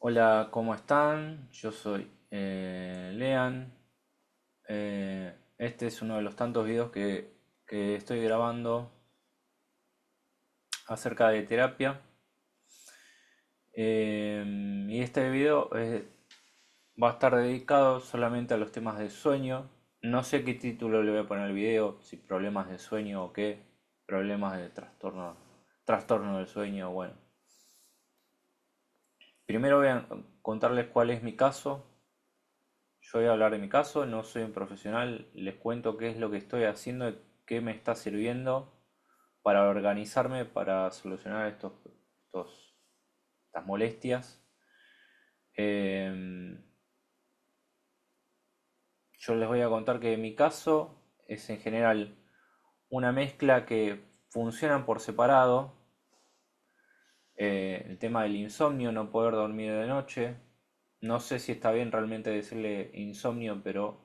Hola, ¿cómo están? Yo soy eh, Lean. Eh, este es uno de los tantos videos que, estoy grabando acerca de terapia. Eh, y este video va a estar dedicado solamente a los temas de sueño. No sé qué título le voy a poner al video, si problemas de sueño o qué, problemas de trastorno, trastorno del sueño, bueno Primero voy a contarles cuál es mi caso. Yo voy a hablar de mi caso, no soy un profesional, les cuento qué es lo que estoy haciendo, qué me está sirviendo para organizarme, para solucionar estos, estas molestias. Em, yo les voy a contar que mi caso es en general una mezcla que funcionan por separado, eh, el tema del insomnio, no poder dormir de noche. No sé si está bien realmente decirle insomnio, pero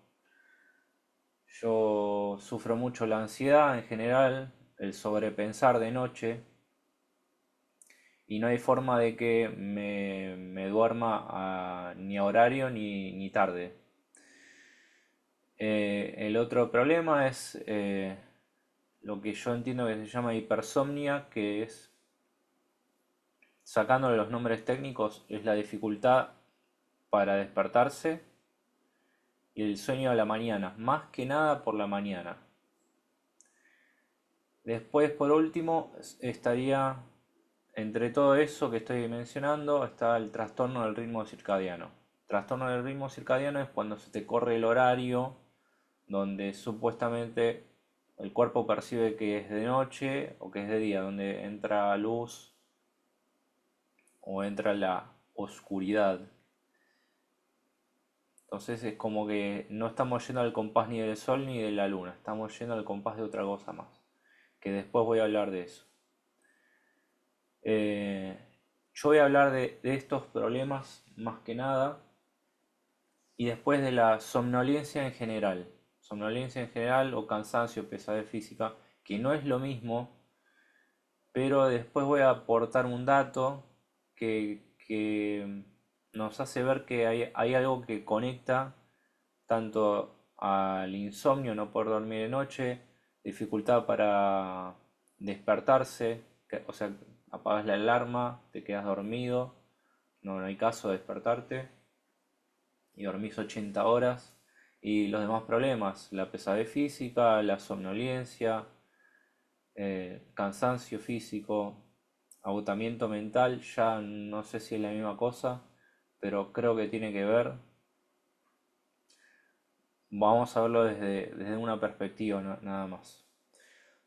yo sufro mucho la ansiedad en general, el sobrepensar de noche. Y no hay forma de que me, duerma ni a horario ni, tarde. Eh, el otro problema es eh, lo que yo entiendo que se llama hipersomnia, que es Sacándole los nombres técnicos, es la dificultad para despertarse y el sueño a la mañana, más que nada por la mañana. Después, por último, estaría entre todo eso que estoy mencionando, está el trastorno del ritmo circadiano. Trastorno del ritmo circadiano es cuando se te corre el horario donde supuestamente el cuerpo percibe que es de noche o que es de día, donde entra luz o entra la oscuridad. Entonces es como que no estamos yendo al compás ni del sol ni de la luna, estamos yendo al compás de otra cosa más, que después voy a hablar de eso. Eh, yo voy a hablar de, estos problemas más que nada y después de la somnolencia en general. Somnolencia en general o cansancio, pesadez física, que no es lo mismo, pero después voy a aportar un dato que, nos hace ver que hay, algo que conecta tanto al insomnio, no poder dormir de noche, dificultad para despertarse, o sea, apagas la alarma, te quedas dormido, no, hay caso de despertarte y dormís 80 horas y los demás problemas, la pesadez física, la somnolencia, eh, cansancio físico, agotamiento mental, ya no sé si es la misma cosa, pero creo que tiene que ver. Vamos a verlo desde, una perspectiva nada más.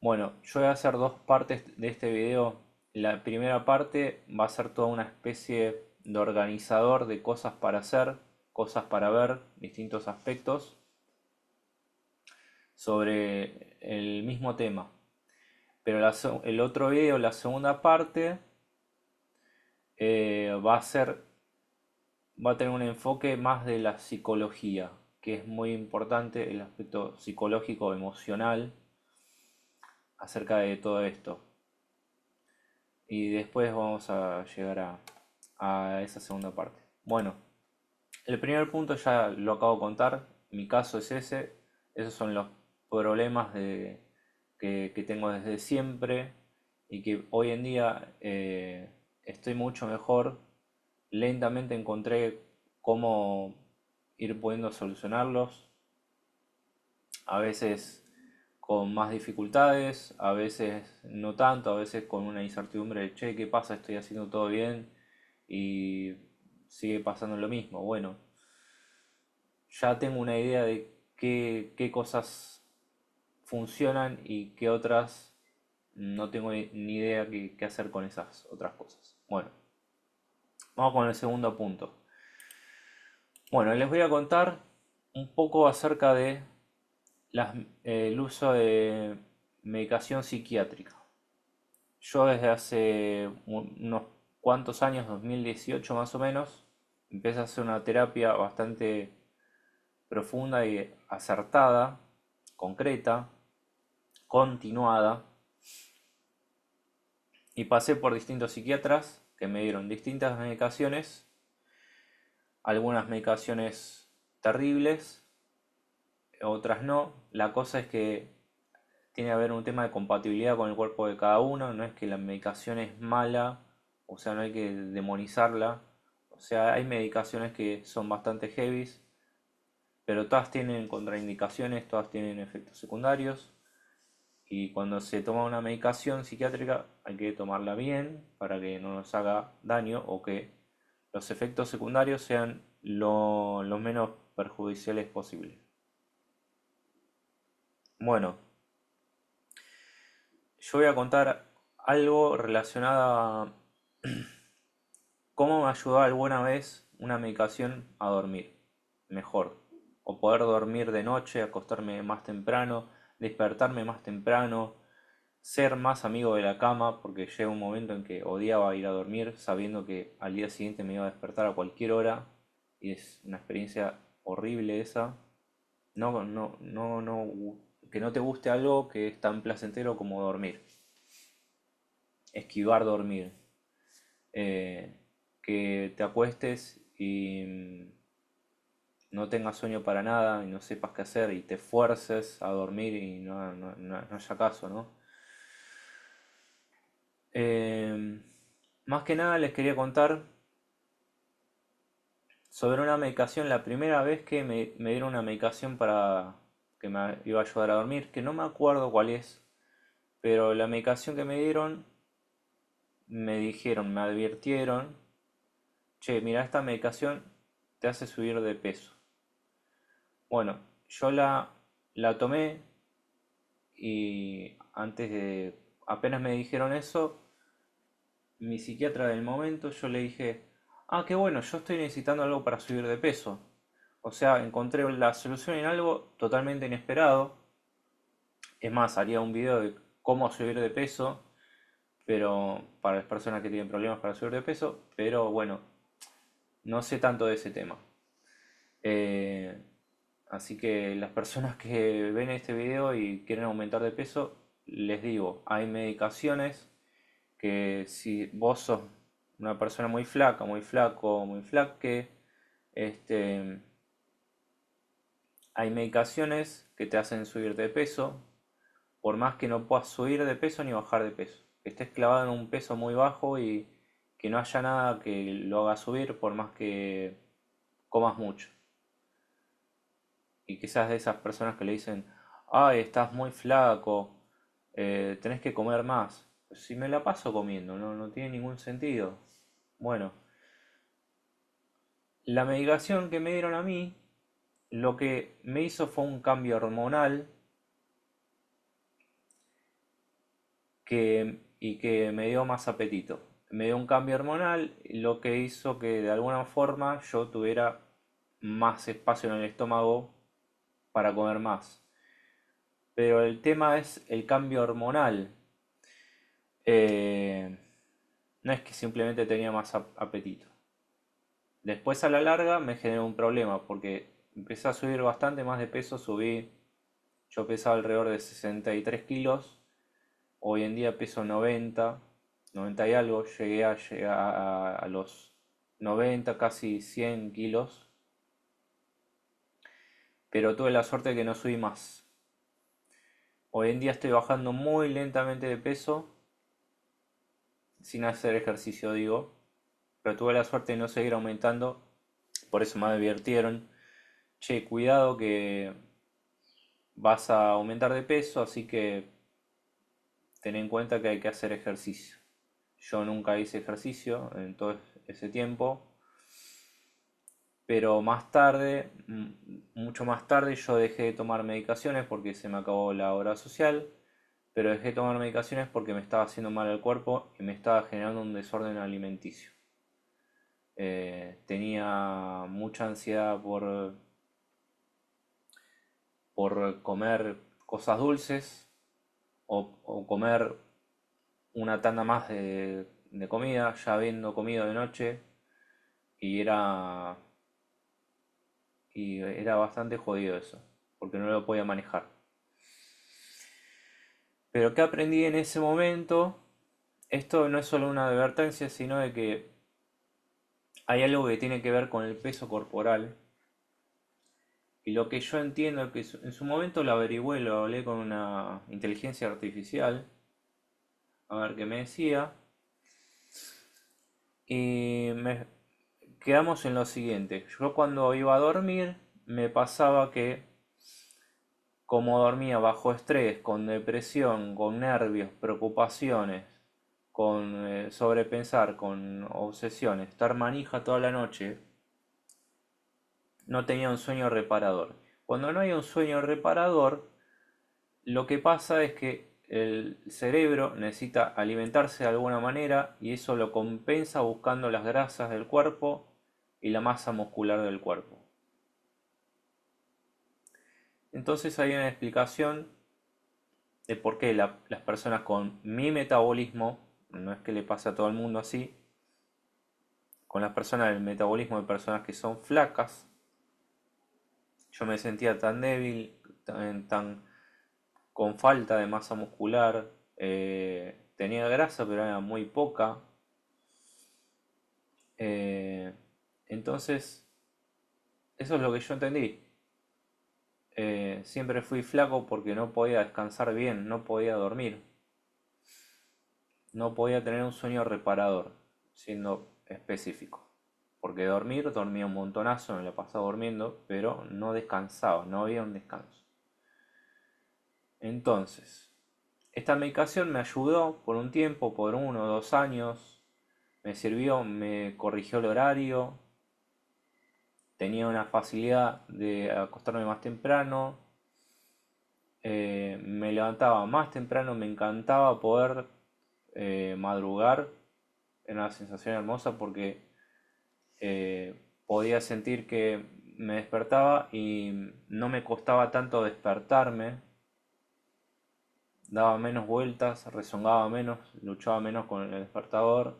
Bueno, yo voy a hacer dos partes de este video. La primera parte va a ser toda una especie de organizador de cosas para hacer, cosas para ver, distintos aspectos sobre el mismo tema. Pero el otro video, la segunda parte, eh, va a ser, va a tener un enfoque más de la psicología, que es muy importante el aspecto psicológico, emocional, acerca de todo esto. Y después vamos a llegar a esa segunda parte. Bueno, el primer punto ya lo acabo de contar, mi caso es ese, esos son los problemas de que, tengo desde siempre y que hoy en día eh, estoy mucho mejor, lentamente encontré cómo ir pudiendo solucionarlos, a veces con más dificultades, a veces no tanto, a veces con una incertidumbre de, che, ¿qué pasa? Estoy haciendo todo bien y sigue pasando lo mismo. Bueno, ya tengo una idea de qué, qué cosas funcionan y qué otras no tengo ni idea qué, hacer con esas otras cosas. Bueno, vamos con el segundo punto. Bueno, les voy a contar un poco acerca de el uso de medicación psiquiátrica. Yo desde hace unos cuantos años, 2018 más o menos, empecé a hacer una terapia bastante profunda y acertada, concreta, continuada y pasé por distintos psiquiatras que me dieron distintas medicaciones, algunas medicaciones terribles, otras no. La cosa es que tiene que haber un tema de compatibilidad con el cuerpo de cada uno, no es que la medicación es mala, o sea, no hay que demonizarla. O sea, hay medicaciones que son bastante heavy, pero todas tienen contraindicaciones, todas tienen efectos secundarios. Y cuando se toma una medicación psiquiátrica hay que tomarla bien para que no nos haga daño o que los efectos secundarios sean lo, menos perjudiciales posible. Bueno, yo voy a contar algo relacionado a cómo me ayudó alguna vez una medicación a dormir mejor o poder dormir de noche, acostarme más temprano despertarme más temprano, ser más amigo de la cama, porque llega un momento en que odiaba ir a dormir sabiendo que al día siguiente me iba a despertar a cualquier hora y es una experiencia horrible esa. No, no, no, no, que no te guste algo que es tan placentero como dormir. Esquivar dormir. Eh, que te acuestes y mm, no tengas sueño para nada y no sepas qué hacer y te fuerces a dormir y no, haya caso, ¿no? Em, más que nada les quería contar sobre una medicación, la primera vez que me, me, dieron una medicación para que me iba a ayudar a dormir, que no me acuerdo cuál es, pero la medicación que me dieron, me dijeron, me advirtieron, che, mira, esta medicación te hace subir de peso. Bueno, yo la, tomé y antes de, apenas me dijeron eso, mi psiquiatra del momento, yo le dije, ah, qué bueno, yo estoy necesitando algo para subir de peso. O sea, encontré la solución en algo totalmente inesperado. Es más, haría un video de cómo subir de peso, pero para las personas que tienen problemas para subir de peso, pero bueno, no sé tanto de ese tema. Eh, Así que las personas que ven este video y quieren aumentar de peso, les digo, hay medicaciones que si vos sos una persona muy flaca, muy flaco, muy flaque, este, hay medicaciones que te hacen subir de peso, por más que no puedas subir de peso ni bajar de peso, que estés clavado en un peso muy bajo y que no haya nada que lo haga subir por más que comas mucho y quizás de esas personas que le dicen, ay, estás muy flaco, eh, tenés que comer más. Pues si me la paso comiendo, no, no tiene ningún sentido. Bueno, la medicación que me dieron a mí, lo que me hizo fue un cambio hormonal que, y que me dio más apetito. Me dio un cambio hormonal, lo que hizo que de alguna forma yo tuviera más espacio en el estómago para comer más. Pero el tema es el cambio hormonal. Eh, no es que simplemente tenía más apetito. Después a la larga me generó un problema porque empecé a subir bastante más de peso, subí, yo pesaba alrededor de 63 kilos, hoy en día peso 90, 90 y algo, llegué a, a los 90, casi 100 kilos pero tuve la suerte de que no subí más. Hoy en día estoy bajando muy lentamente de peso, sin hacer ejercicio digo, pero tuve la suerte de no seguir aumentando, por eso me advirtieron, che, cuidado que vas a aumentar de peso, así que ten en cuenta que hay que hacer ejercicio. Yo nunca hice ejercicio en todo ese tiempo, pero más tarde, mm, mucho más tarde, yo dejé de tomar medicaciones porque se me acabó la hora social, pero dejé de tomar medicaciones porque me estaba haciendo mal el cuerpo y me estaba generando un desorden alimenticio. Eh, tenía mucha ansiedad por, por comer cosas dulces o, comer una tanda más de, de comida, ya habiendo comido de noche, y era y era bastante jodido eso, porque no lo podía manejar. Pero ¿qué aprendí en ese momento? Esto no es solo una advertencia, sino de que hay algo que tiene que ver con el peso corporal. Y lo que yo entiendo que en su momento lo averigüé, lo hablé con una inteligencia artificial. A ver qué me decía. Y me, quedamos en lo siguiente. Yo cuando iba a dormir me pasaba que como dormía bajo estrés, con depresión, con nervios, preocupaciones, con eh, sobrepensar, con obsesiones, estar manija toda la noche, no tenía un sueño reparador. Cuando no hay un sueño reparador, lo que pasa es que el cerebro necesita alimentarse de alguna manera y eso lo compensa buscando las grasas del cuerpo y la masa muscular del cuerpo. Entonces hay una explicación de por qué las personas con mi metabolismo, no es que le pase a todo el mundo así, con las personas del metabolismo de personas que son flacas, yo me sentía tan débil, tan, con falta de masa muscular, eh, tenía grasa pero era muy poca. Eh, entonces, eso es lo que yo entendí. Eh, siempre fui flaco porque no podía descansar bien, no podía dormir. No podía tener un sueño reparador, siendo específico. Porque dormir, dormía un montonazo, me lo pasaba durmiendo, pero no descansaba, no había un descanso. Entonces, esta medicación me ayudó por un tiempo, por uno o dos años, me sirvió, me corrigió el horario, tenía una facilidad de acostarme más temprano, eh, me levantaba más temprano, me encantaba poder eh, madrugar, era una sensación hermosa porque eh, podía sentir que me despertaba y no me costaba tanto despertarme, daba menos vueltas, rezongaba menos, luchaba menos con el despertador,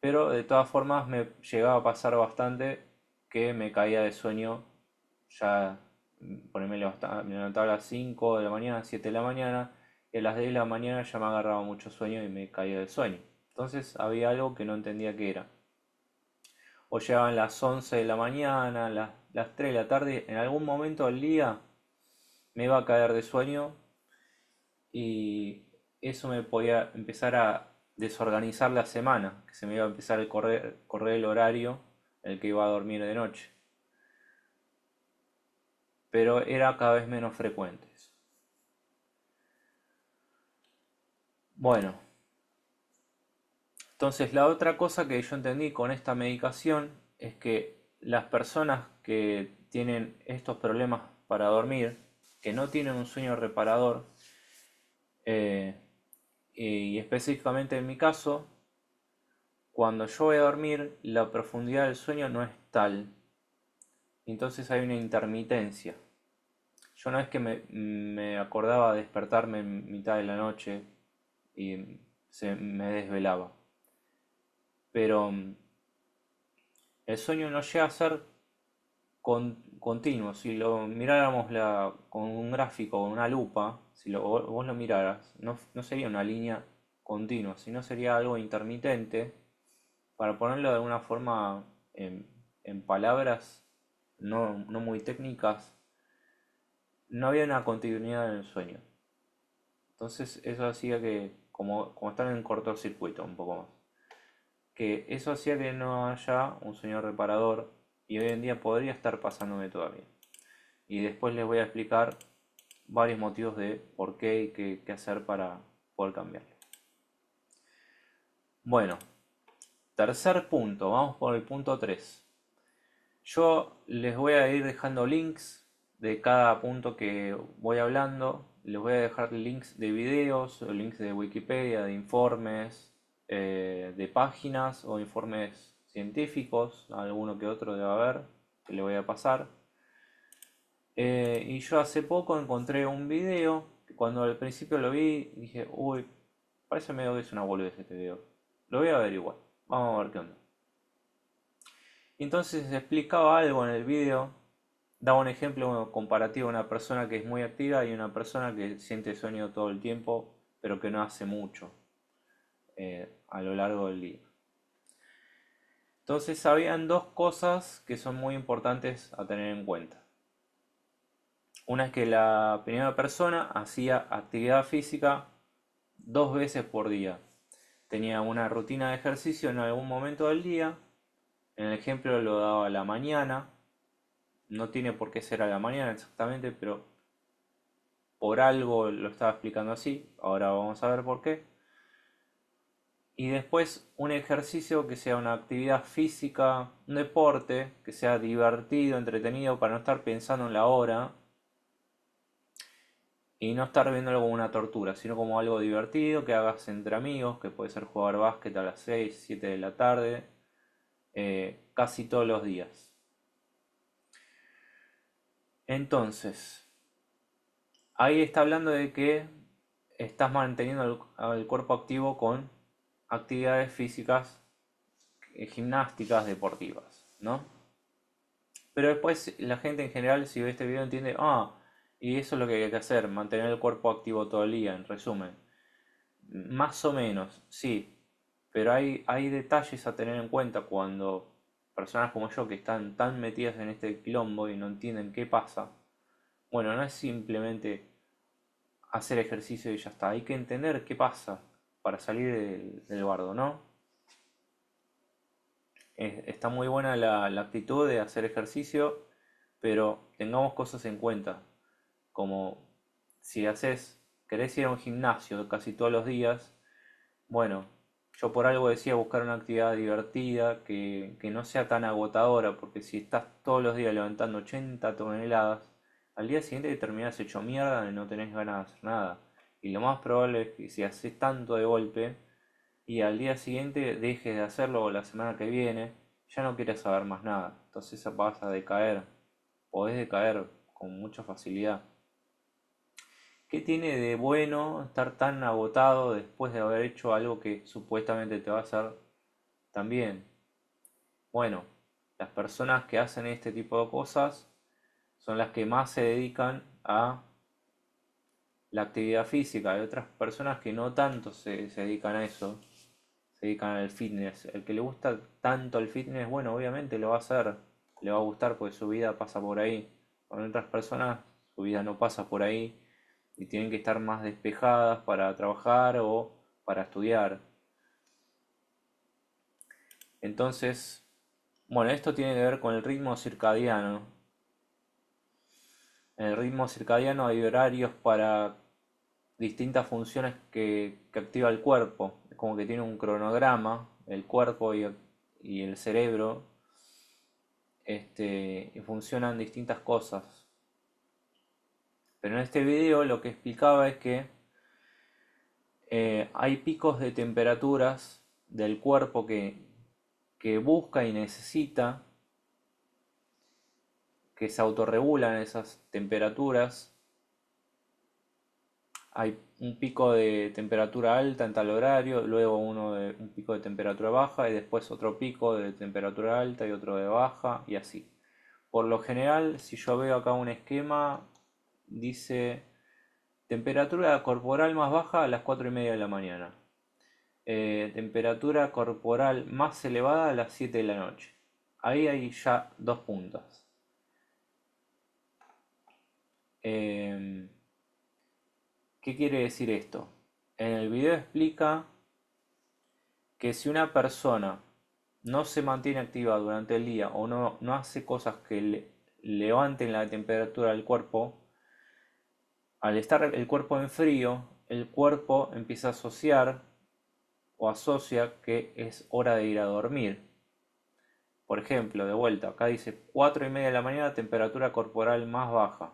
pero de todas formas me llegaba a pasar bastante que me caía de sueño ya, mm, por me a las 5 de la mañana, 7 de la mañana, y a las 10 de la mañana ya me agarraba mucho sueño y me caía del sueño. Entonces había algo que no entendía qué era. O llegaban las 11 de la mañana, las, las 3 de la tarde, en algún momento del día me iba a caer de sueño y eso me podía empezar a desorganizar la semana, que se me iba a empezar a correr, correr el horario el que iba a dormir de noche. Pero era cada vez menos frecuentes. Bueno. Entonces la otra cosa que yo entendí con esta medicación es que las personas que tienen estos problemas para dormir, que no tienen un sueño reparador, eh, y específicamente en mi caso, cuando yo voy a dormir, la profundidad del sueño no es tal. Entonces hay una intermitencia. Yo no es que me, acordaba de despertarme en mitad de la noche y se me desvelaba. Pero mm, el sueño no llega a ser continuo. Si lo miráramos con un gráfico, o una lupa, si lo, vos lo miraras, no, no sería una línea continua, sino sería algo intermitente para ponerlo de alguna forma en, palabras no, muy técnicas, no había una continuidad en el sueño. Entonces eso hacía que, como, como están en cortocircuito un poco más, que eso hacía que no haya un sueño reparador y hoy en día podría estar pasándome todavía. Y después les voy a explicar varios motivos de por qué y qué, qué hacer para poder cambiarlo. Bueno, Tercer punto, vamos por el punto 3. Yo les voy a ir dejando links de cada punto que voy hablando. Les voy a dejar links de videos, links de Wikipedia, de informes, eh, de páginas o informes científicos, alguno que otro debe haber, que le voy a pasar. Eh, y yo hace poco encontré un video, cuando al principio lo vi dije, uy, parece medio que es una boludez este video. Lo voy a averiguar. Vamos a ver qué onda. Entonces explicaba algo en el video, daba un ejemplo comparativo a una persona que es muy activa y una persona que siente sueño todo el tiempo, pero que no hace mucho eh, a lo largo del día. Entonces habían dos cosas que son muy importantes a tener en cuenta. Una es que la primera persona hacía actividad física dos veces por día, tenía una rutina de ejercicio en algún momento del día. En el ejemplo lo daba a la mañana. No tiene por qué ser a la mañana exactamente, pero por algo lo estaba explicando así. Ahora vamos a ver por qué. Y después un ejercicio que sea una actividad física, un deporte, que sea divertido, entretenido, para no estar pensando en la hora, y no estar viéndolo como una tortura, sino como algo divertido que hagas entre amigos, que puede ser jugar básquet a las 6, 7 de la tarde, eh, casi todos los días. Entonces, ahí está hablando de que estás manteniendo el, el cuerpo activo con actividades físicas, eh, gimnásticas, deportivas, ¿no? Pero después la gente en general si ve este video entiende, ah, y eso es lo que hay que hacer, mantener el cuerpo activo todo el día, en resumen. Más o menos, sí, pero hay, hay detalles a tener en cuenta cuando personas como yo que están tan metidas en este quilombo y no entienden qué pasa. Bueno, no es simplemente hacer ejercicio y ya está, hay que entender qué pasa para salir del, del bardo, ¿no? está muy buena la, la actitud de hacer ejercicio, pero tengamos cosas en cuenta como si haces, querés ir a un gimnasio casi todos los días, bueno, yo por algo decía buscar una actividad divertida, que, no sea tan agotadora, porque si estás todos los días levantando 80 toneladas, al día siguiente te terminás hecho mierda y no tenés ganas de hacer nada. Y lo más probable es que si haces tanto de golpe y al día siguiente dejes de hacerlo o la semana que viene, ya no quieres saber más nada. Entonces vas a decaer, podés decaer con mucha facilidad. ¿Qué tiene de bueno estar tan agotado después de haber hecho algo que supuestamente te va a hacer tan bien? Bueno, las personas que hacen este tipo de cosas son las que más se dedican a la actividad física. Hay otras personas que no tanto se, se dedican a eso, se dedican al fitness. El que le gusta tanto el fitness, bueno, obviamente lo va a hacer, le va a gustar porque su vida pasa por ahí. Con otras personas, su vida no pasa por ahí y tienen que estar más despejadas para trabajar o para estudiar. Entonces, bueno, esto tiene que ver con el ritmo circadiano. En el ritmo circadiano hay horarios para distintas funciones que, activa el cuerpo. Es como que tiene un cronograma, el cuerpo y, el cerebro, este, y funcionan distintas cosas. Pero en este video lo que explicaba es que eh, hay picos de temperaturas del cuerpo que, que busca y necesita, que se autorregulan esas temperaturas. Hay un pico de temperatura alta en tal horario, luego uno de un pico de temperatura baja y después otro pico de temperatura alta y otro de baja y así. Por lo general, si yo veo acá un esquema, dice temperatura corporal más baja a las 4 y media de la mañana. Eh, temperatura corporal más elevada a las 7 de la noche. Ahí hay ya dos puntos. Em, ¿Qué quiere decir esto? En el video explica que si una persona no se mantiene activa durante el día o no, no hace cosas que levanten la temperatura del cuerpo, al estar el cuerpo en frío, el cuerpo empieza a asociar o asocia que es hora de ir a dormir. Por ejemplo, de vuelta, acá dice 4 y media de la mañana, temperatura corporal más baja.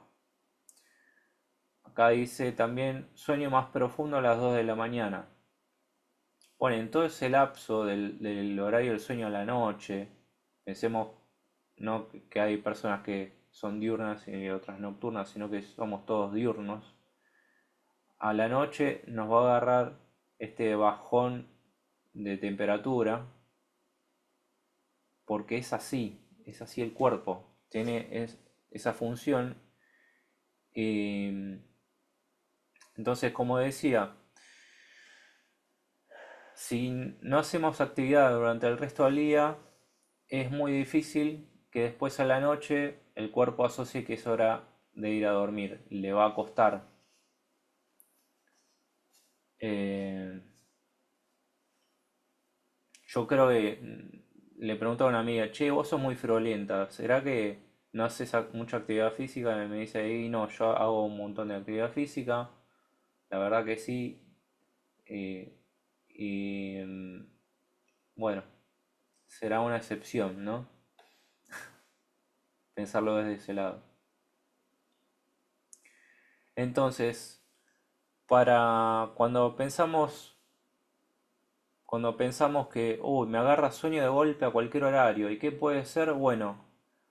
Acá dice también sueño más profundo a las 2 de la mañana. Bueno, en todo ese lapso del, horario del sueño a la noche, pensemos ¿no? que hay personas que son diurnas y otras nocturnas, sino que somos todos diurnos, a la noche nos va a agarrar este bajón de temperatura, porque es así, es así el cuerpo, tiene esa función. entonces, como decía, si no hacemos actividad durante el resto del día, es muy difícil que después a la noche el cuerpo asocia que es hora de ir a dormir, le va a costar. Eh, yo creo que mm, le pregunto a una amiga, che, vos sos muy friolenta, ¿será que no haces mucha actividad física? me dice, ahí no, yo hago un montón de actividad física, la verdad que sí. Eh, y mm, bueno, será una excepción, ¿no? pensarlo desde ese lado. Entonces, para cuando pensamos cuando pensamos que, me agarra sueño de golpe a cualquier horario, ¿y qué puede ser? Bueno,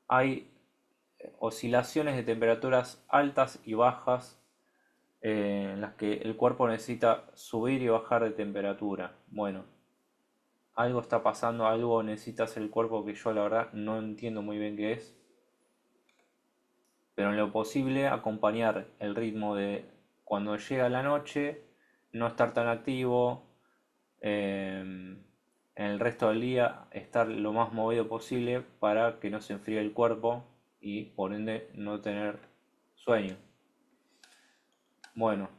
hay eh, oscilaciones de temperaturas altas y bajas eh, en las que el cuerpo necesita subir y bajar de temperatura. Bueno, algo está pasando, algo necesita hacer el cuerpo que yo la verdad no entiendo muy bien qué es pero en lo posible acompañar el ritmo de cuando llega la noche, no estar tan activo, eh, en el resto del día estar lo más movido posible para que no se enfríe el cuerpo y por ende no tener sueño. Bueno,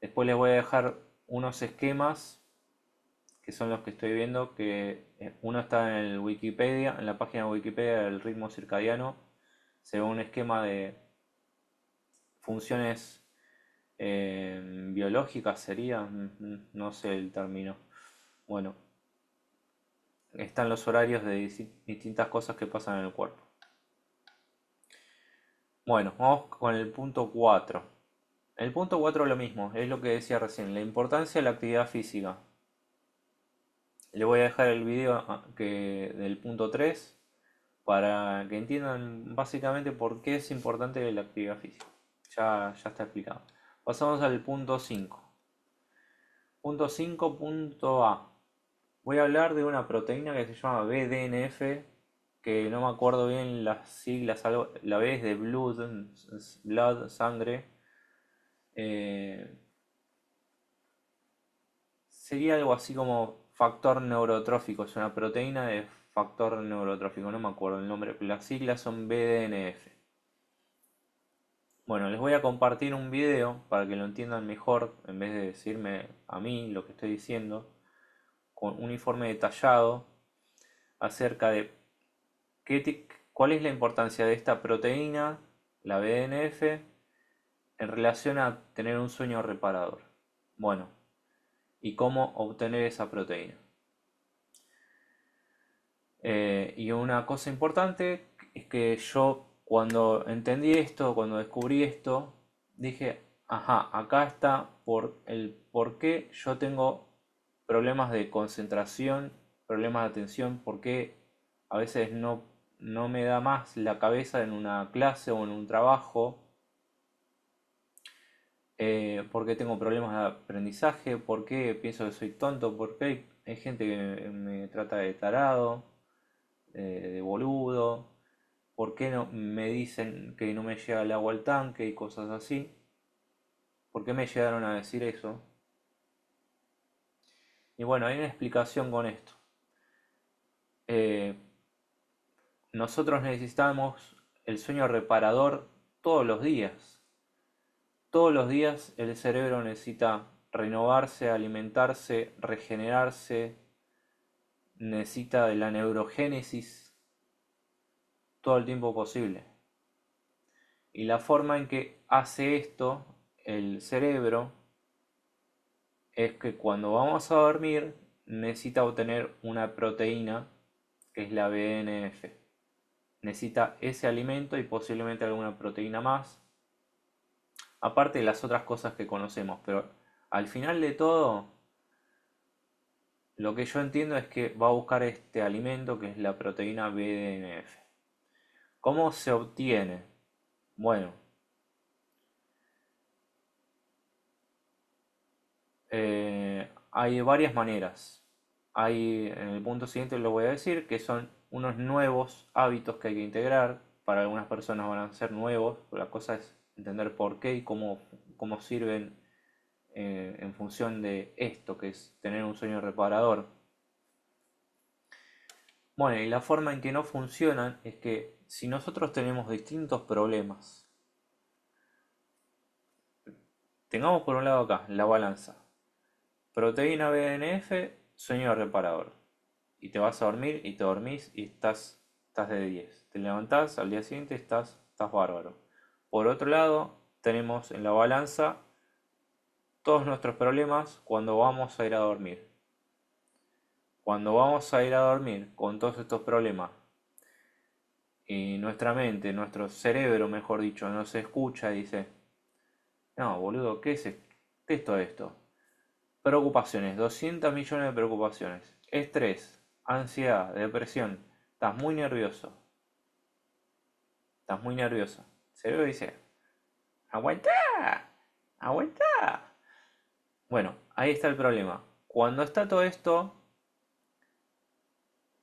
después les voy a dejar unos esquemas que son los que estoy viendo, que eh, uno está en Wikipedia, en la página de Wikipedia del ritmo circadiano, según un esquema de funciones em, biológicas sería, mm, mm, no sé el término. Bueno, están los horarios de distintas cosas que pasan en el cuerpo. Bueno, vamos con el punto 4. El punto 4 es lo mismo, es lo que decía recién, la importancia de la actividad física. Le voy a dejar el video ah, que, del punto 3 para que entiendan básicamente por qué es importante la actividad física. Ya, está explicado. Pasamos al punto 5. Punto A. Voy a hablar de una proteína que se llama BDNF, que no me acuerdo bien las siglas, la B es de blood, blood sangre. Eh, sería algo así como factor neurotrófico, es una proteína de factor neurotráfico, no me acuerdo el nombre, las siglas son BDNF. Bueno, les voy a compartir un video para que lo entiendan mejor, en vez de decirme a mí lo que estoy diciendo, con un informe detallado acerca de cuál es la importancia de esta proteína, la BDNF, en relación a tener un sueño reparador. Bueno, y cómo obtener esa proteína. Eh, y una cosa importante es que yo cuando entendí esto, cuando descubrí esto, dije, ajá, acá está por el por qué yo tengo problemas de concentración, problemas de atención, por qué a veces no, me da más la cabeza en una clase o en un trabajo, eh, por qué tengo problemas de aprendizaje, por qué pienso que soy tonto, por qué hay gente que me trata de tarado. Eh, de boludo, por qué no, me dicen que no me llega el agua al tanque y cosas así, por qué me llegaron a decir eso. Y bueno, hay una explicación con esto. Eh, nosotros necesitamos el sueño reparador todos los días. Todos los días el cerebro necesita renovarse, alimentarse, regenerarse, necesita de la neurogénesis todo el tiempo posible. Y la forma en que hace esto el cerebro es que cuando vamos a dormir necesita obtener una proteína que es la BNF. Necesita ese alimento y posiblemente alguna proteína más. Aparte de las otras cosas que conocemos, pero al final de todo lo que yo entiendo es que va a buscar este alimento que es la proteína BDNF. ¿Cómo se obtiene? Bueno, eh, hay varias maneras. Hay, en el punto siguiente lo voy a decir, que son unos nuevos hábitos que hay que integrar. Para algunas personas van a ser nuevos, la cosa es entender por qué y cómo, cómo sirven eh, en función de esto, que es tener un sueño reparador. Bueno, y la forma en que no funcionan es que si nosotros tenemos distintos problemas, tengamos por un lado acá la balanza, proteína BNF, sueño reparador, y te vas a dormir y te dormís y estás, estás de 10, te levantás al día siguiente estás, estás bárbaro. Por otro lado, tenemos en la balanza todos nuestros problemas cuando vamos a ir a dormir. Cuando vamos a ir a dormir con todos estos problemas, y nuestra mente, nuestro cerebro, mejor dicho, nos escucha y dice, no, boludo, ¿qué es esto? esto? Preocupaciones, 200 millones de preocupaciones, estrés, ansiedad, depresión, estás muy nervioso, estás muy nervioso. El cerebro dice, aguanta, aguanta. Bueno, ahí está el problema. Cuando está todo esto,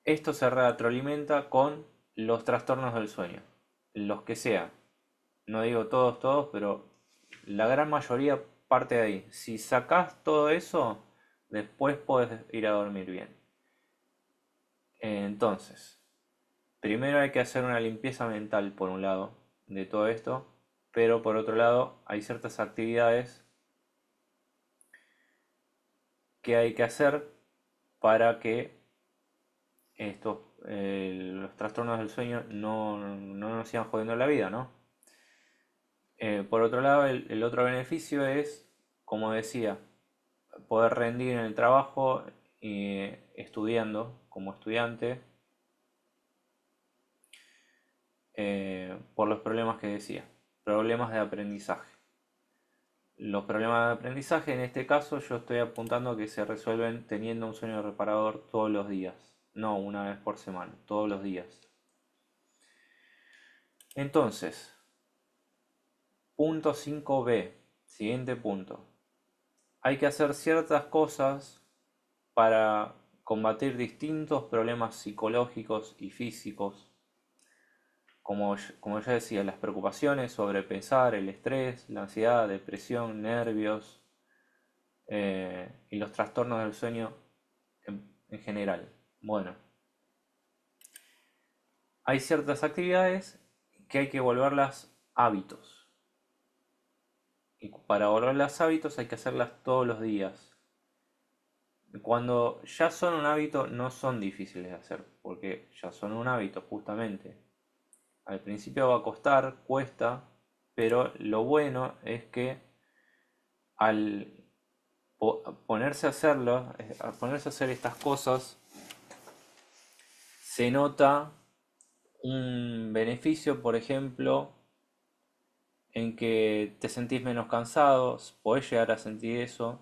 esto se retroalimenta con los trastornos del sueño, los que sea. No digo todos, todos, pero la gran mayoría parte de ahí. Si sacas todo eso, después puedes ir a dormir bien. Entonces, primero hay que hacer una limpieza mental, por un lado, de todo esto, pero por otro lado, hay ciertas actividades qué hay que hacer para que estos, eh, los trastornos del sueño no, nos sigan jodiendo la vida, eh, por otro lado, el, otro beneficio es, como decía, poder rendir en el trabajo eh, estudiando como estudiante por los problemas que decía, problemas de aprendizaje. Los problemas de aprendizaje, en este caso, yo estoy apuntando a que se resuelven teniendo un sueño reparador todos los días. No, una vez por semana, todos los días. Entonces, punto 5b, siguiente punto. Hay que hacer ciertas cosas para combatir distintos problemas psicológicos y físicos como, ya decía, las preocupaciones, sobre sobrepensar, el estrés, la ansiedad, depresión, nervios eh, y los trastornos del sueño en, en general. Bueno, hay ciertas actividades que hay que volverlas hábitos. Y para volverlas hábitos hay que hacerlas todos los días. Cuando ya son un hábito no son difíciles de hacer, porque ya son un hábito justamente. Al principio va a costar, cuesta, pero lo bueno es que al ponerse a hacerlo, eh, al ponerse a hacer estas cosas, se nota un beneficio, por ejemplo, en que te sentís menos cansado, podés llegar a sentir eso,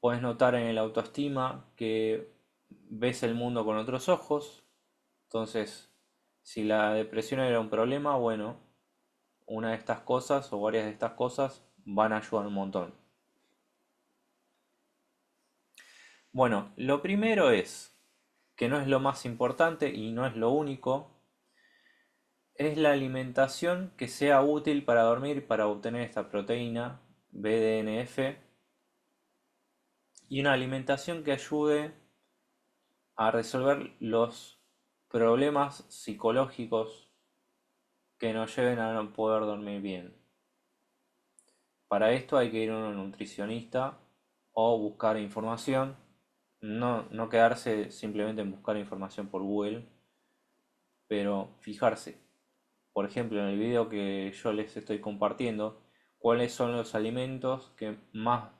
podés notar en el autoestima que ves el mundo con otros ojos, entonces si la depresión era un problema, bueno, una de estas cosas o varias de estas cosas van a ayudar un montón. Bueno, lo primero es, que no es lo más importante y no es lo único, es la alimentación que sea útil para dormir para obtener esta proteína BDNF y una alimentación que ayude a resolver los problemas psicológicos que nos lleven a no poder dormir bien. Para esto hay que ir a un nutricionista o buscar información, no, no quedarse simplemente en buscar información por Google, pero fijarse. Por ejemplo, en el video que yo les estoy compartiendo, cuáles son los alimentos que más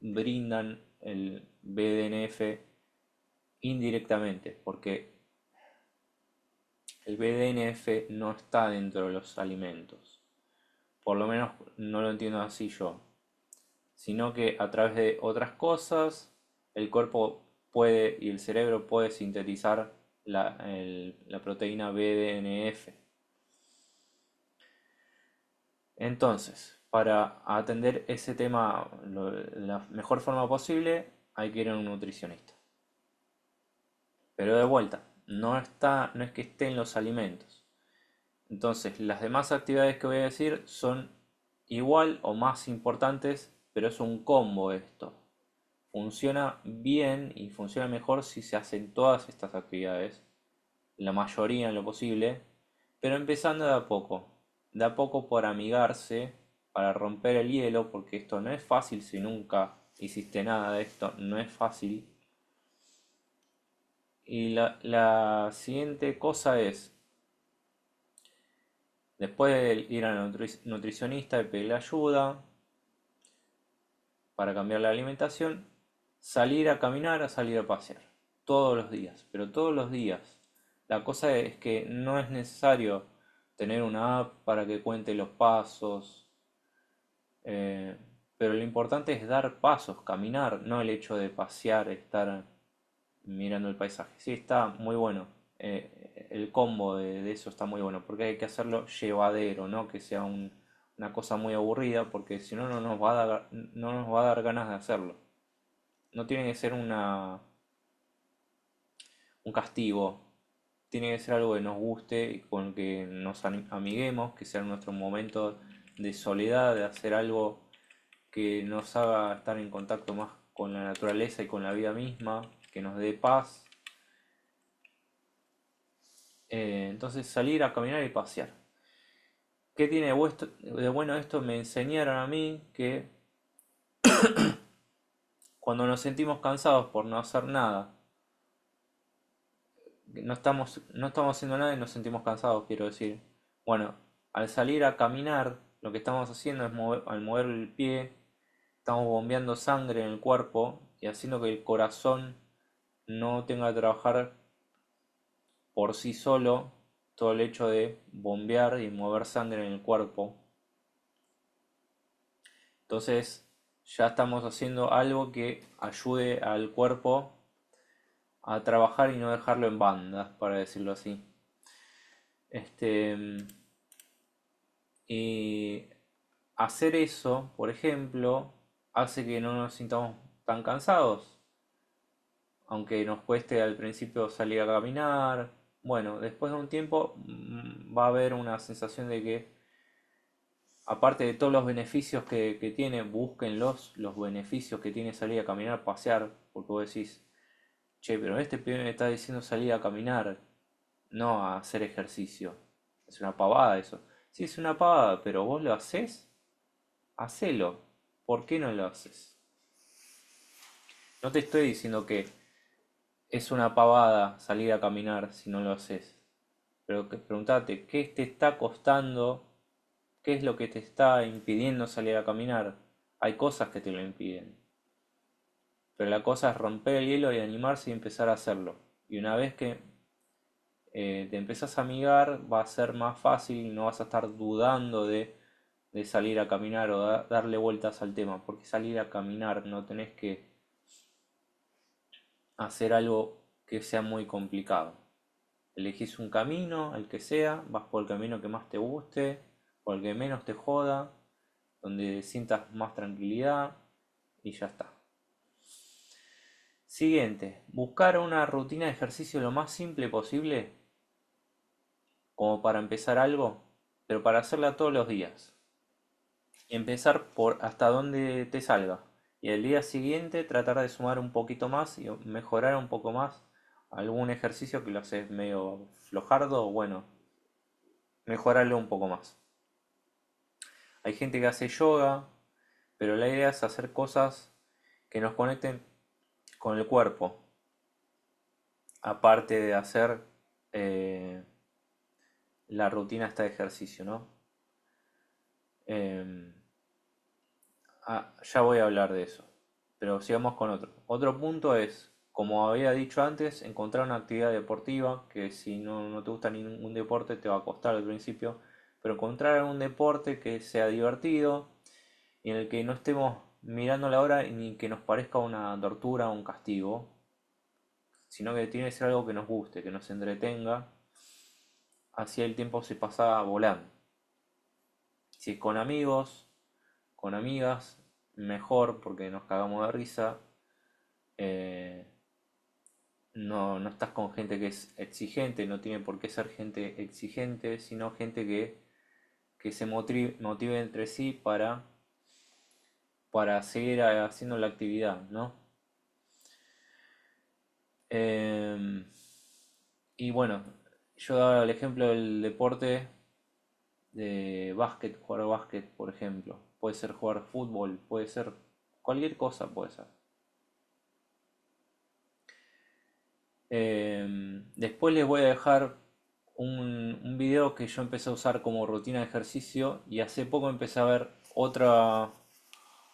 brindan el BDNF indirectamente, porque el BDNF no está dentro de los alimentos, por lo menos no lo entiendo así yo, sino que a través de otras cosas el cuerpo puede y el cerebro puede sintetizar la, proteína BDNF. Entonces, para atender ese tema la mejor forma posible, hay que ir a un nutricionista. Pero de vuelta, no está, no es que esté en los alimentos. Entonces, las demás actividades que voy a decir son igual o más importantes, pero es un combo esto. Funciona bien y funciona mejor si se hacen todas estas actividades, la mayoría en lo posible, pero empezando de a poco, de a poco por amigarse, para romper el hielo, porque esto no es fácil si nunca hiciste nada de esto, no es fácil y la, siguiente cosa es, después de ir al nutricionista y pedirle ayuda para cambiar la alimentación, salir a caminar, a salir a pasear, todos los días, pero todos los días. La cosa es que no es necesario tener una app para que cuente los pasos, eh, pero lo importante es dar pasos, caminar, no el hecho de pasear, estar mirando el paisaje. Sí, está muy bueno. Eh, el combo de, eso está muy bueno, porque hay que hacerlo llevadero, ¿no? Que sea una cosa muy aburrida, porque si no, no nos va a dar, no nos va a dar ganas de hacerlo. No tiene que ser una un castigo. Tiene que ser algo que nos guste, con que nos amiguemos, que sea nuestro momento de soledad, de hacer algo que nos haga estar en contacto más con la naturaleza y con la vida misma, que nos dé paz. Eh, entonces salir a caminar y pasear. ¿Qué tiene de bueno esto? Me enseñaron a mí que cuando nos sentimos cansados por no hacer nada, no estamos, no estamos haciendo nada y nos sentimos cansados, quiero decir. Bueno, al salir a caminar, lo que estamos haciendo es mover, al mover el pie, estamos bombeando sangre en el cuerpo y haciendo que el corazón no tenga que trabajar por sí solo todo el hecho de bombear y mover sangre en el cuerpo. Entonces ya estamos haciendo algo que ayude al cuerpo a trabajar y no dejarlo en bandas, para decirlo así. Este, y hacer eso, por ejemplo, hace que no nos sintamos tan cansados aunque nos cueste al principio salir a caminar, bueno, después de un tiempo mm, va a haber una sensación de que, aparte de todos los beneficios que, tiene, búsquenlos, los beneficios que tiene salir a caminar, pasear, porque vos decís, che, pero este pibe me está diciendo salir a caminar, no a hacer ejercicio. Es una pavada eso. Sí, es una pavada, pero vos lo haces, hacelo. ¿Por qué no lo haces? No te estoy diciendo que es una pavada salir a caminar si no lo haces. Pero que preguntate, ¿qué te está costando? ¿Qué es lo que te está impidiendo salir a caminar? Hay cosas que te lo impiden. Pero la cosa es romper el hielo y animarse y empezar a hacerlo. Y una vez que eh, te empezás a amigar, va a ser más fácil, y no vas a estar dudando de, salir a caminar o darle vueltas al tema, porque salir a caminar no tenés que hacer algo que sea muy complicado. Elegís un camino, el que sea, vas por el camino que más te guste, por el que menos te joda, donde sientas más tranquilidad y ya está. Siguiente, buscar una rutina de ejercicio lo más simple posible, como para empezar algo, pero para hacerla todos los días. Empezar por hasta donde te salga y el día siguiente tratar de sumar un poquito más y mejorar un poco más algún ejercicio que lo haces medio flojardo o bueno, mejorarlo un poco más. Hay gente que hace yoga, pero la idea es hacer cosas que nos conecten con el cuerpo, aparte de hacer eh, la rutina esta de ejercicio, ¿no? Em, Ah, ya voy a hablar de eso. Pero sigamos con otro. Otro punto es, como había dicho antes, encontrar una actividad deportiva, que si no, no te gusta ningún deporte te va a costar al principio, pero encontrar un deporte que sea divertido, y en el que no estemos mirando la hora ni que nos parezca una tortura o un castigo, sino que tiene que ser algo que nos guste, que nos entretenga, así el tiempo se pasa volando. Si es con amigos, con amigas, mejor porque nos cagamos de risa. Eh, no, estás con gente que es exigente, no tiene por qué ser gente exigente, sino gente que, que se motive, entre sí para, para seguir haciendo la actividad, ¿no? Em, y bueno, yo daba el ejemplo del deporte de básquet, jugar básquet, por ejemplo puede ser jugar fútbol, puede ser cualquier cosa, puede ser. Em, después les voy a dejar un, video que yo empecé a usar como rutina de ejercicio y hace poco empecé a ver otra,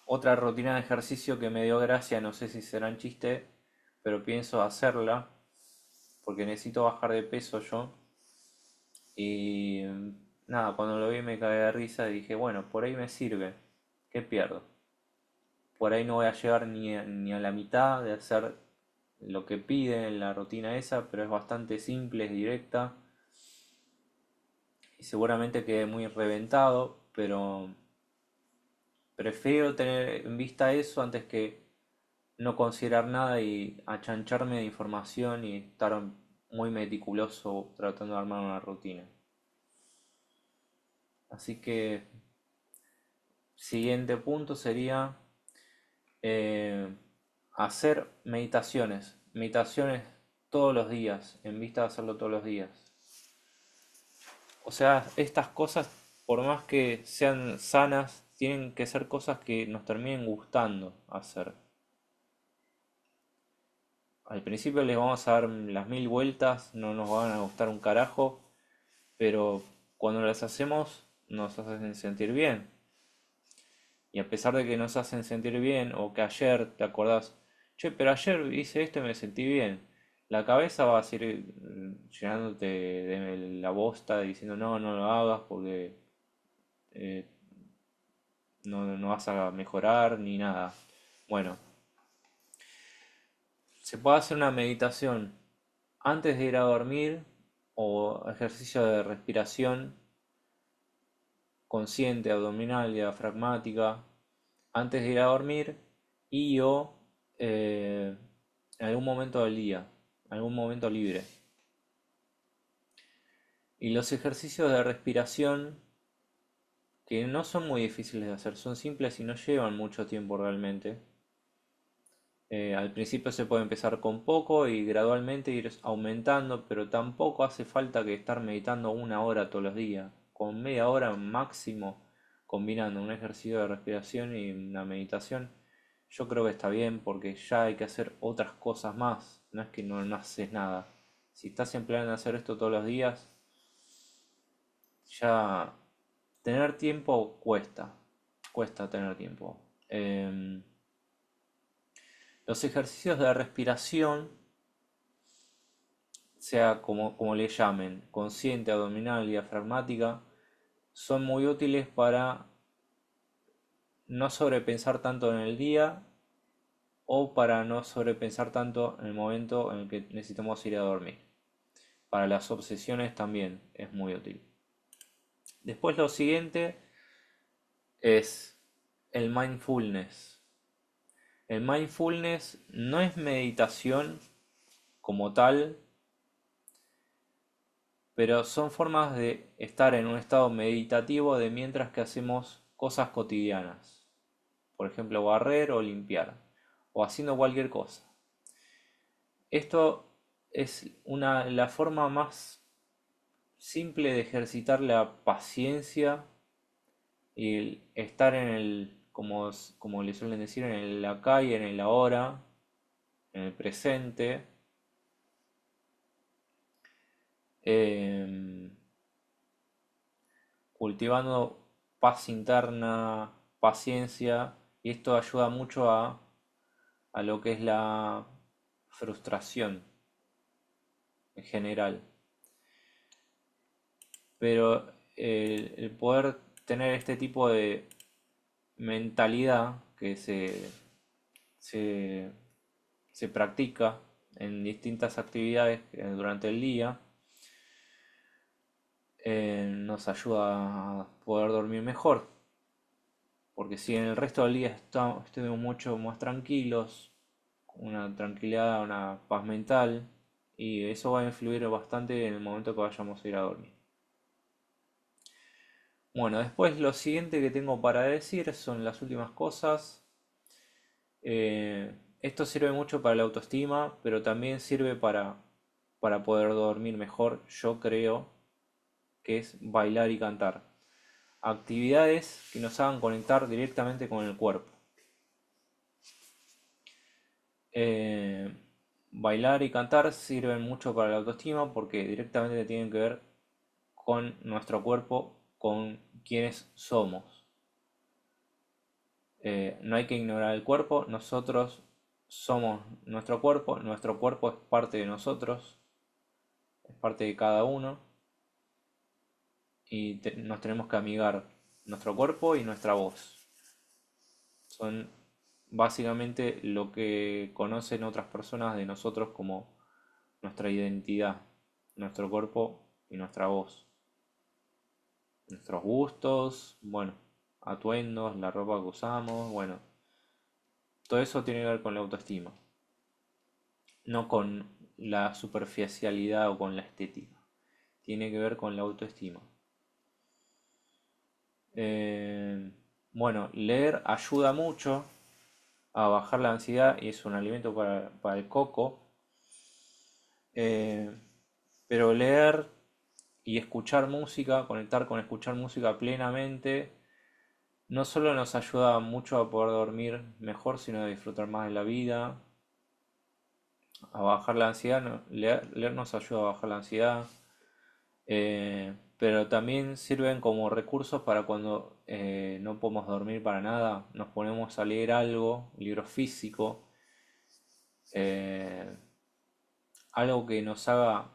otra rutina de ejercicio que me dio gracia, no sé si será un chiste, pero pienso hacerla porque necesito bajar de peso yo nada, cuando lo vi me cagué de risa y dije, bueno, por ahí me sirve, ¿qué pierdo? Por ahí no voy a llegar ni a, la mitad de hacer lo que pide en la rutina esa, pero es bastante simple, es directa. Y seguramente quedé muy reventado, pero prefiero tener en vista eso antes que no considerar nada y achancharme de información y estar muy meticuloso tratando de armar una rutina. Así que siguiente punto sería eh, hacer meditaciones. Meditaciones todos los días, en vista de hacerlo todos los días. O sea, estas cosas, por más que sean sanas, tienen que ser cosas que nos terminen gustando hacer. Al principio les vamos a dar las mil vueltas, no nos van a gustar un carajo, pero cuando las hacemos nos hacen sentir bien. Y a pesar de que nos hacen sentir bien, o que ayer te acordás, che, pero ayer hice esto y me sentí bien, la cabeza va a seguir mm, llenándote de la bosta diciendo no, no lo hagas porque eh, no, no vas a mejorar ni nada. Bueno, se puede hacer una meditación antes de ir a dormir o ejercicio de respiración consciente, abdominal, diafragmática, antes de ir a dormir y o eh, en algún momento del día, algún momento libre. Y los ejercicios de respiración que no son muy difíciles de hacer, son simples y no llevan mucho tiempo realmente. Eh, al principio se puede empezar con poco y gradualmente ir aumentando, pero tampoco hace falta que estar meditando una hora todos los días con media hora máximo, combinando un ejercicio de respiración y una meditación, yo creo que está bien porque ya hay que hacer otras cosas más, no es que no, haces nada. Si estás en de hacer esto todos los días, ya tener tiempo cuesta, cuesta tener tiempo. Em, los ejercicios de respiración, sea como, como le llamen, consciente, abdominal, diafragmática, son muy útiles para no sobrepensar tanto en el día o para no sobrepensar tanto en el momento en el que necesitamos ir a dormir. Para las obsesiones también es muy útil. Después lo siguiente es el mindfulness. El mindfulness no es meditación como tal, pero son formas de estar en un estado meditativo de mientras que hacemos cosas cotidianas, por ejemplo barrer o limpiar, o haciendo cualquier cosa. Esto es la forma más simple de ejercitar la paciencia y estar en el, como, como le suelen decir, en la calle, en el ahora, en el presente, Em, cultivando paz interna, paciencia, y esto ayuda mucho a, a lo que es la frustración en general. Pero el, poder tener este tipo de mentalidad que se, se practica en distintas actividades eh, durante el día, eh, nos ayuda a poder dormir mejor. Porque si en el resto del día estamos, estemos mucho más tranquilos, una tranquilidad, una paz mental, y eso va a influir bastante en el momento que vayamos a ir a dormir. Bueno, después lo siguiente que tengo para decir son las últimas cosas. Eh, esto sirve mucho para la autoestima, pero también sirve para, para poder dormir mejor, yo creo, es bailar y cantar. Actividades que nos hagan conectar directamente con el cuerpo. Eh, bailar y cantar sirven mucho para la autoestima porque directamente tienen que ver con nuestro cuerpo, con quienes somos. Eh, no hay que ignorar el cuerpo, nosotros somos nuestro cuerpo, nuestro cuerpo es parte de nosotros, es parte de cada uno y nos tenemos que amigar nuestro cuerpo y nuestra voz. Son básicamente lo que conocen otras personas de nosotros como nuestra identidad, nuestro cuerpo y nuestra voz. Nuestros gustos, bueno, atuendos, la ropa que usamos, bueno. Todo eso tiene que ver con la autoestima. No con la superficialidad o con la estética. Tiene que ver con la autoestima. Eh, bueno, leer ayuda mucho a bajar la ansiedad y es un alimento para, el coco. Eh, pero leer y escuchar música, conectar con escuchar música plenamente, no solo nos ayuda mucho a poder dormir mejor, sino a disfrutar más de la vida, a bajar la ansiedad, leer, nos ayuda a bajar la ansiedad. Eh, pero también sirven como recursos para cuando eh, no podemos dormir para nada, nos ponemos a leer algo, libro físico, eh, algo que nos haga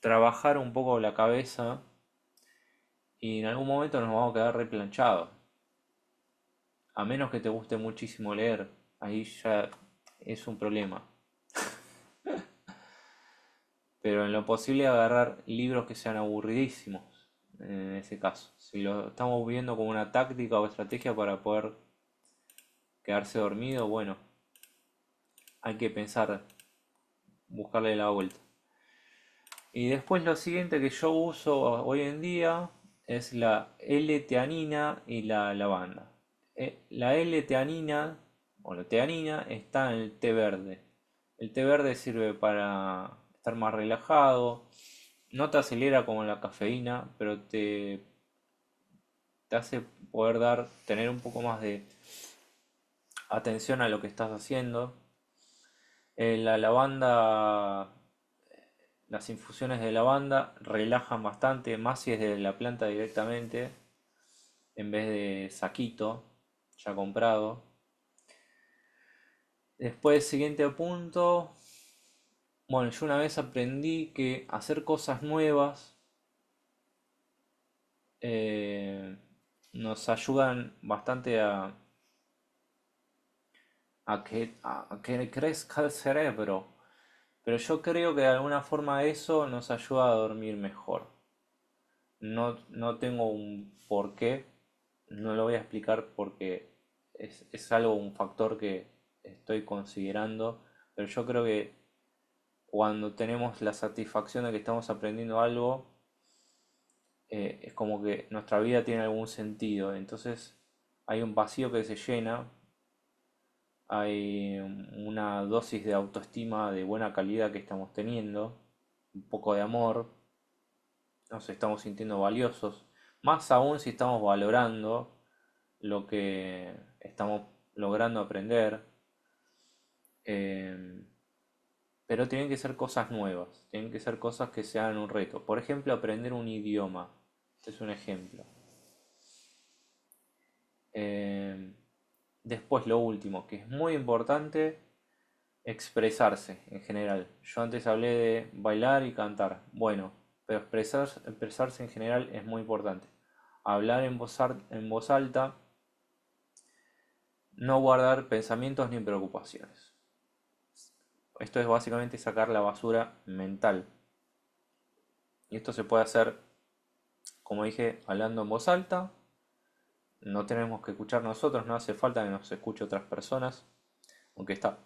trabajar un poco la cabeza y en algún momento nos vamos a quedar replanchados. A menos que te guste muchísimo leer, ahí ya es un problema pero en lo posible agarrar libros que sean aburridísimos, en ese caso. Si lo estamos viendo como una táctica o estrategia para poder quedarse dormido, bueno, hay que pensar, buscarle la vuelta. Y después lo siguiente que yo uso hoy en día es la L-teanina y la lavanda. Eh, la L-teanina o la teanina está en el té verde. El té verde sirve para estar más relajado. No te acelera como la cafeína, pero te, te hace poder dar, tener un poco más de atención a lo que estás haciendo. Eh, la lavanda, las infusiones de lavanda relajan bastante, más si es de la planta directamente, en vez de saquito ya comprado. Después, siguiente punto, bueno, yo una vez aprendí que hacer cosas nuevas eh, nos ayudan bastante a, a, que, crezca el cerebro. Pero yo creo que de alguna forma eso nos ayuda a dormir mejor. No, tengo un porqué, no lo voy a explicar porque es algo, un factor que estoy considerando, pero yo creo que cuando tenemos la satisfacción de que estamos aprendiendo algo, eh, es como que nuestra vida tiene algún sentido. Entonces hay un vacío que se llena, hay una dosis de autoestima de buena calidad que estamos teniendo, un poco de amor, nos estamos sintiendo valiosos, más aún si estamos valorando lo que estamos logrando aprender. Eh, pero tienen que ser cosas nuevas, tienen que ser cosas que sean un reto. Por ejemplo, aprender un idioma. Este es un ejemplo. Em, después, lo último, que es muy importante, expresarse en general. Yo antes hablé de bailar y cantar. Bueno, pero expresarse en general es muy importante. Hablar en voz alta, no guardar pensamientos ni preocupaciones. Esto es básicamente sacar la basura mental. Y esto se puede hacer, como dije, hablando en voz alta. No tenemos que escuchar nosotros, no hace falta que nos escuche otras personas. Aunque está,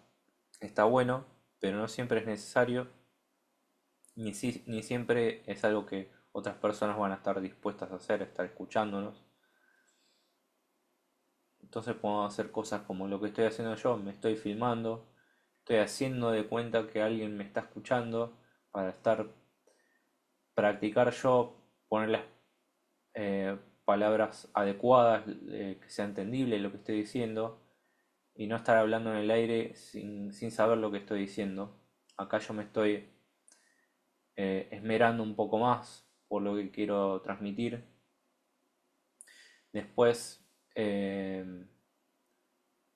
está bueno, pero no siempre es necesario. Ni, ni siempre es algo que otras personas van a estar dispuestas a hacer, a estar escuchándonos. Entonces podemos hacer cosas como lo que estoy haciendo yo, me estoy filmando, Estoy haciendo de cuenta que alguien me está escuchando para estar practicar yo, poner las eh, palabras adecuadas, eh, que sea entendible lo que estoy diciendo y no estar hablando en el aire sin, saber lo que estoy diciendo. Acá yo me estoy eh, esmerando un poco más por lo que quiero transmitir. Después,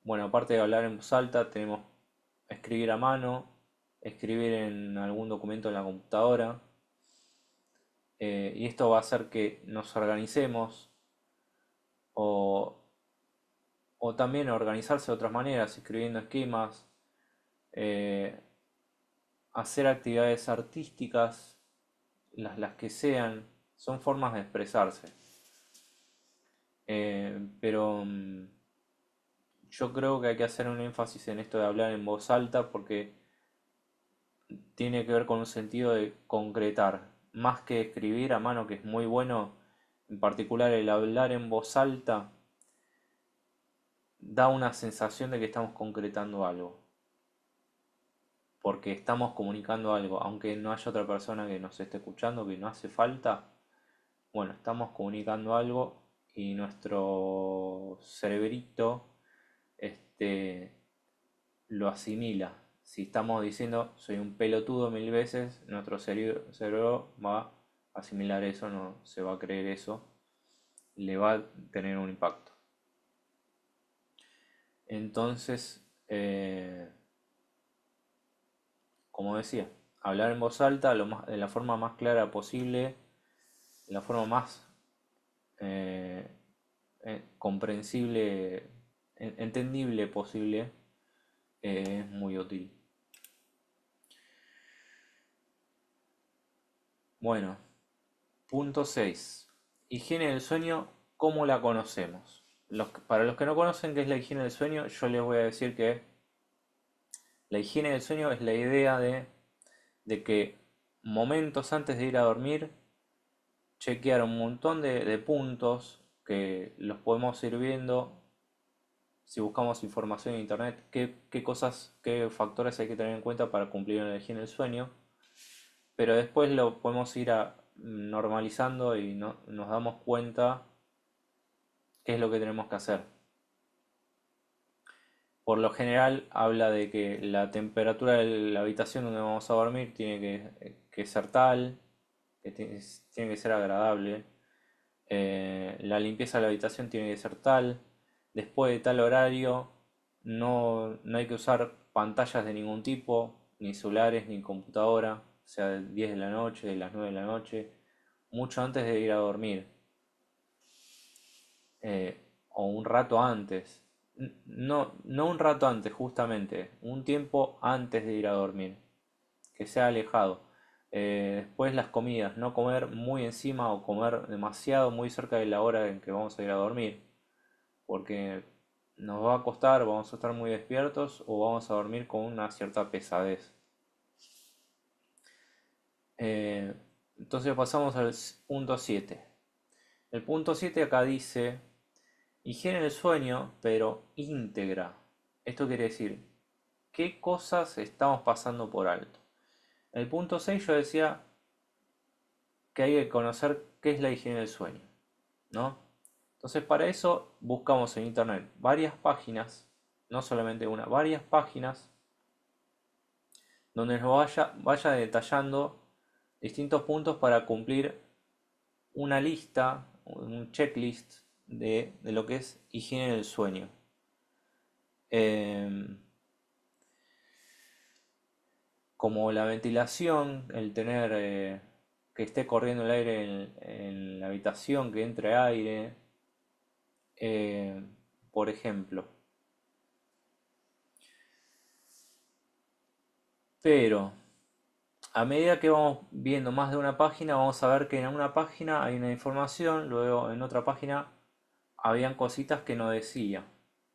bueno, aparte de hablar en voz alta, tenemos escribir a mano, escribir en algún documento en la computadora. Eh, y esto va a hacer que nos organicemos o, también organizarse de otras maneras, escribiendo esquemas, eh, hacer actividades artísticas, las, que sean, son formas de expresarse. Eh, pero mm, yo creo que hay que hacer un énfasis en esto de hablar en voz alta porque tiene que ver con un sentido de concretar, más que escribir a mano, que es muy bueno, en particular el hablar en voz alta da una sensación de que estamos concretando algo, porque estamos comunicando algo, aunque no haya otra persona que nos esté escuchando, que no hace falta, bueno, estamos comunicando algo y nuestro cerebrito este, lo asimila. Si estamos diciendo soy un pelotudo mil veces, nuestro cerebro, va a asimilar eso, no se va a creer eso, le va a tener un impacto. Entonces, eh, como decía, hablar en voz alta de la forma más clara posible, de la forma más eh, eh, comprensible entendible posible eh, muy útil. Bueno, punto 6. Higiene del sueño, ¿cómo la conocemos? para los que no conocen qué es la higiene del sueño, yo les voy a decir que la higiene del sueño es la idea de, que momentos antes de ir a dormir, chequear un montón de, de puntos que los podemos ir viendo si buscamos información en internet, qué, cosas, qué factores hay que tener en cuenta para cumplir la energía en el sueño. Pero después lo podemos ir mm, normalizando y nos damos cuenta qué es lo que tenemos que hacer. Por lo general habla de que la temperatura de la habitación donde vamos a dormir tiene que, ser tal, que tiene que ser agradable. Eh, la limpieza de la habitación tiene que ser tal después de tal horario no, hay que usar pantallas de ningún tipo, ni celulares, ni computadora, sea, de 10 de la noche, de las 9 de la noche, mucho antes de ir a dormir. Eh, o un rato antes. No, no un rato antes, justamente, un tiempo antes de ir a dormir, que sea alejado. Eh, después las comidas, no comer muy encima o comer demasiado muy cerca de la hora en que vamos a ir a dormir porque nos va a costar, vamos a estar muy despiertos o vamos a dormir con una cierta pesadez. Eh, entonces pasamos al punto 7. El punto 7 acá dice, higiene del sueño, pero íntegra. Esto quiere decir, ¿qué cosas estamos pasando por alto? El punto 6 yo decía que hay que conocer qué es la higiene del sueño, ¿no? Entonces para eso buscamos en internet varias páginas, no solamente una, varias páginas donde nos vaya, detallando distintos puntos para cumplir una lista, un checklist de, lo que es higiene del sueño. Em, como la ventilación, el tener eh, que esté corriendo el aire en la habitación, que entre aire, eh, por ejemplo. Pero a medida que vamos viendo más de una página, vamos a ver que en una página hay una información, luego en otra página habían cositas que no decía.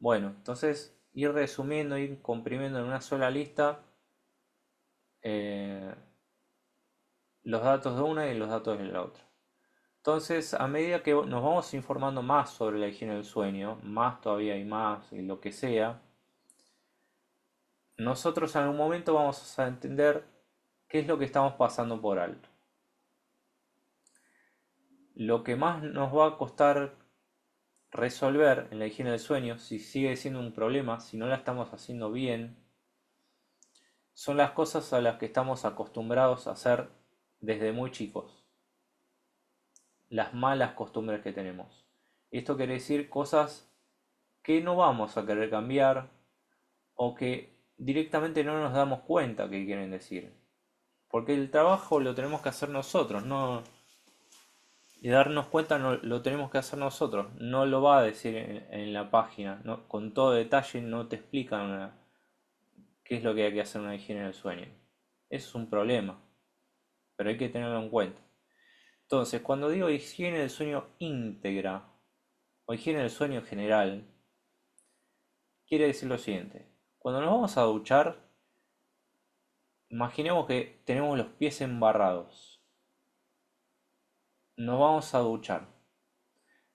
Bueno, entonces ir resumiendo, ir comprimiendo en una sola lista eh, los datos de una y los datos de la otra. Entonces, a medida que nos vamos informando más sobre la higiene del sueño, más todavía y más, y lo que sea, nosotros en algún momento vamos a entender qué es lo que estamos pasando por alto. Lo que más nos va a costar resolver en la higiene del sueño, si sigue siendo un problema, si no la estamos haciendo bien, son las cosas a las que estamos acostumbrados a hacer desde muy chicos las malas costumbres que tenemos. Esto quiere decir cosas que no vamos a querer cambiar o que directamente no nos damos cuenta que quieren decir. Porque el trabajo lo tenemos que hacer nosotros, no y darnos cuenta no, lo tenemos que hacer nosotros, no lo va a decir en, la página, con todo detalle no te explican qué es lo que hay que hacer una higiene el sueño. Eso es un problema, pero hay que tenerlo en cuenta. Entonces, cuando digo higiene del sueño íntegra o higiene del sueño general, quiere decir lo siguiente. Cuando nos vamos a duchar, imaginemos que tenemos los pies embarrados. Nos vamos a duchar.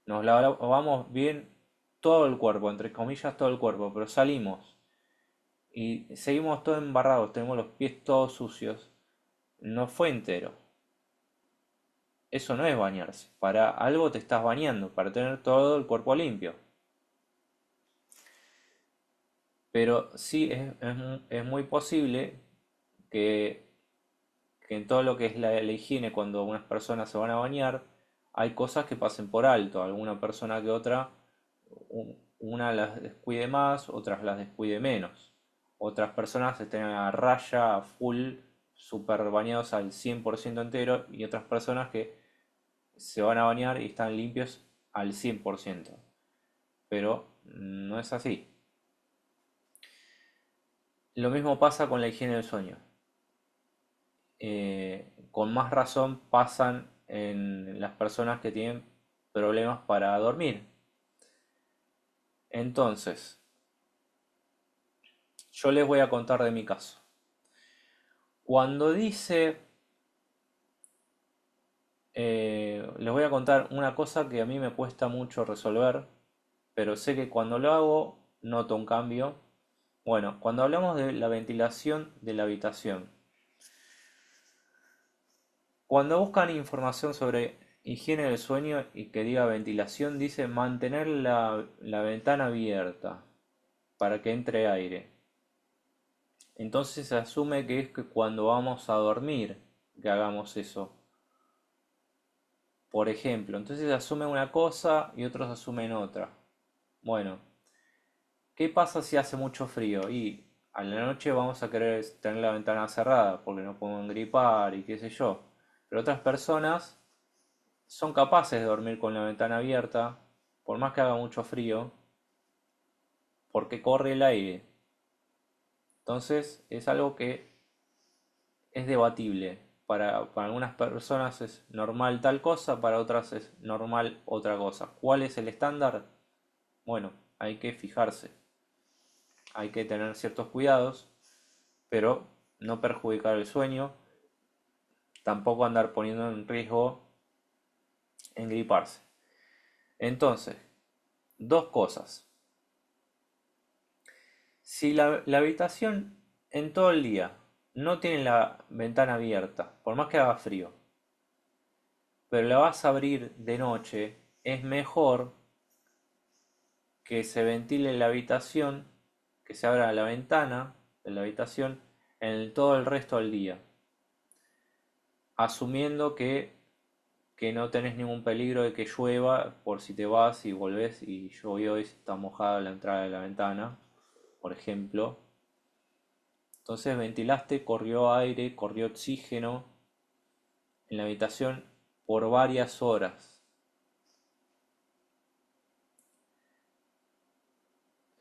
Nos lavamos bien todo el cuerpo, entre comillas todo el cuerpo, pero salimos y seguimos todos embarrados, tenemos los pies todos sucios. No fue entero. Eso no es bañarse. Para algo te estás bañando, para tener todo el cuerpo limpio. Pero sí es, muy posible que, en todo lo que es la, higiene, cuando unas personas se van a bañar, hay cosas que pasen por alto. Alguna persona que otra, una las descuide más, otras las descuide menos. Otras personas estén a raya, a full, super bañados al 100% entero y otras personas que se van a bañar y están limpios al 100%. Pero no es así. Lo mismo pasa con la higiene del sueño. Eh, con más razón pasan en las personas que tienen problemas para dormir. Entonces, yo les voy a contar de mi caso. Cuando dice eh, les voy a contar una cosa que a mí me cuesta mucho resolver, pero sé que cuando lo hago noto un cambio. Bueno, cuando hablamos de la ventilación de la habitación, cuando buscan información sobre higiene del sueño y que diga ventilación, dice mantener la, la ventana abierta para que entre aire. Entonces se asume que es que cuando vamos a dormir que hagamos eso por ejemplo. Entonces asumen una cosa y otros asumen otra. Bueno, ¿qué pasa si hace mucho frío? Y a la noche vamos a querer tener la ventana cerrada porque no podemos gripar y qué sé yo. Pero otras personas son capaces de dormir con la ventana abierta, por más que haga mucho frío, porque corre el aire. Entonces es algo que es debatible para, algunas personas es normal tal cosa, para otras es normal otra cosa. ¿Cuál es el estándar? Bueno, hay que fijarse, hay que tener ciertos cuidados, pero no perjudicar el sueño, tampoco andar poniendo en riesgo griparse. Entonces, dos cosas. Si la habitación en todo el día no tiene la ventana abierta, por más que haga frío. Pero la vas a abrir de noche, es mejor que se ventile la habitación, que se abra la ventana de la habitación en todo el resto del día. Asumiendo que, que no tenés ningún peligro de que llueva por si te vas y volvés y llovió y está mojada la entrada de la ventana, por ejemplo entonces ventilaste, corrió aire, corrió oxígeno en la habitación por varias horas.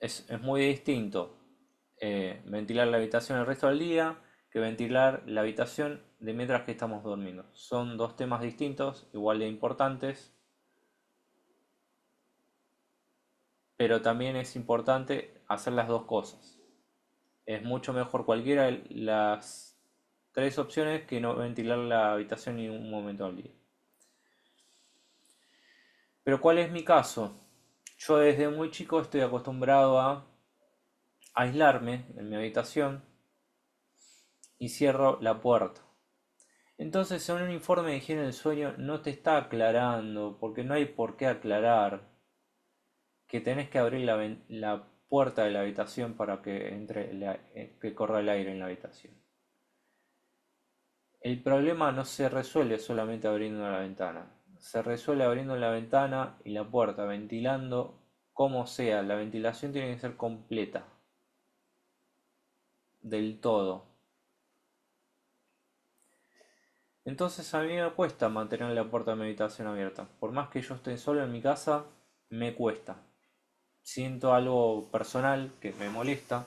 Es, muy distinto eh, ventilar la habitación el resto del día que ventilar la habitación de mientras que estamos durmiendo. Son dos temas distintos, igual de importantes, pero también es importante hacer las dos cosas es mucho mejor cualquiera de las tres opciones que no ventilar la habitación en un momento al día. Pero ¿cuál es mi caso? Yo desde muy chico estoy acostumbrado a aislarme en mi habitación y cierro la puerta. Entonces según un informe de higiene del sueño no te está aclarando, porque no hay por qué aclarar que tenés que abrir la, la puerta de la habitación para que, entre eh, que corra el aire en la habitación. El problema no se resuelve solamente abriendo la ventana, se resuelve abriendo la ventana y la puerta, ventilando como sea, la ventilación tiene que ser completa, del todo. Entonces a mí me cuesta mantener la puerta de habitación abierta. Por más que yo esté solo en mi casa, me cuesta siento algo personal que me molesta,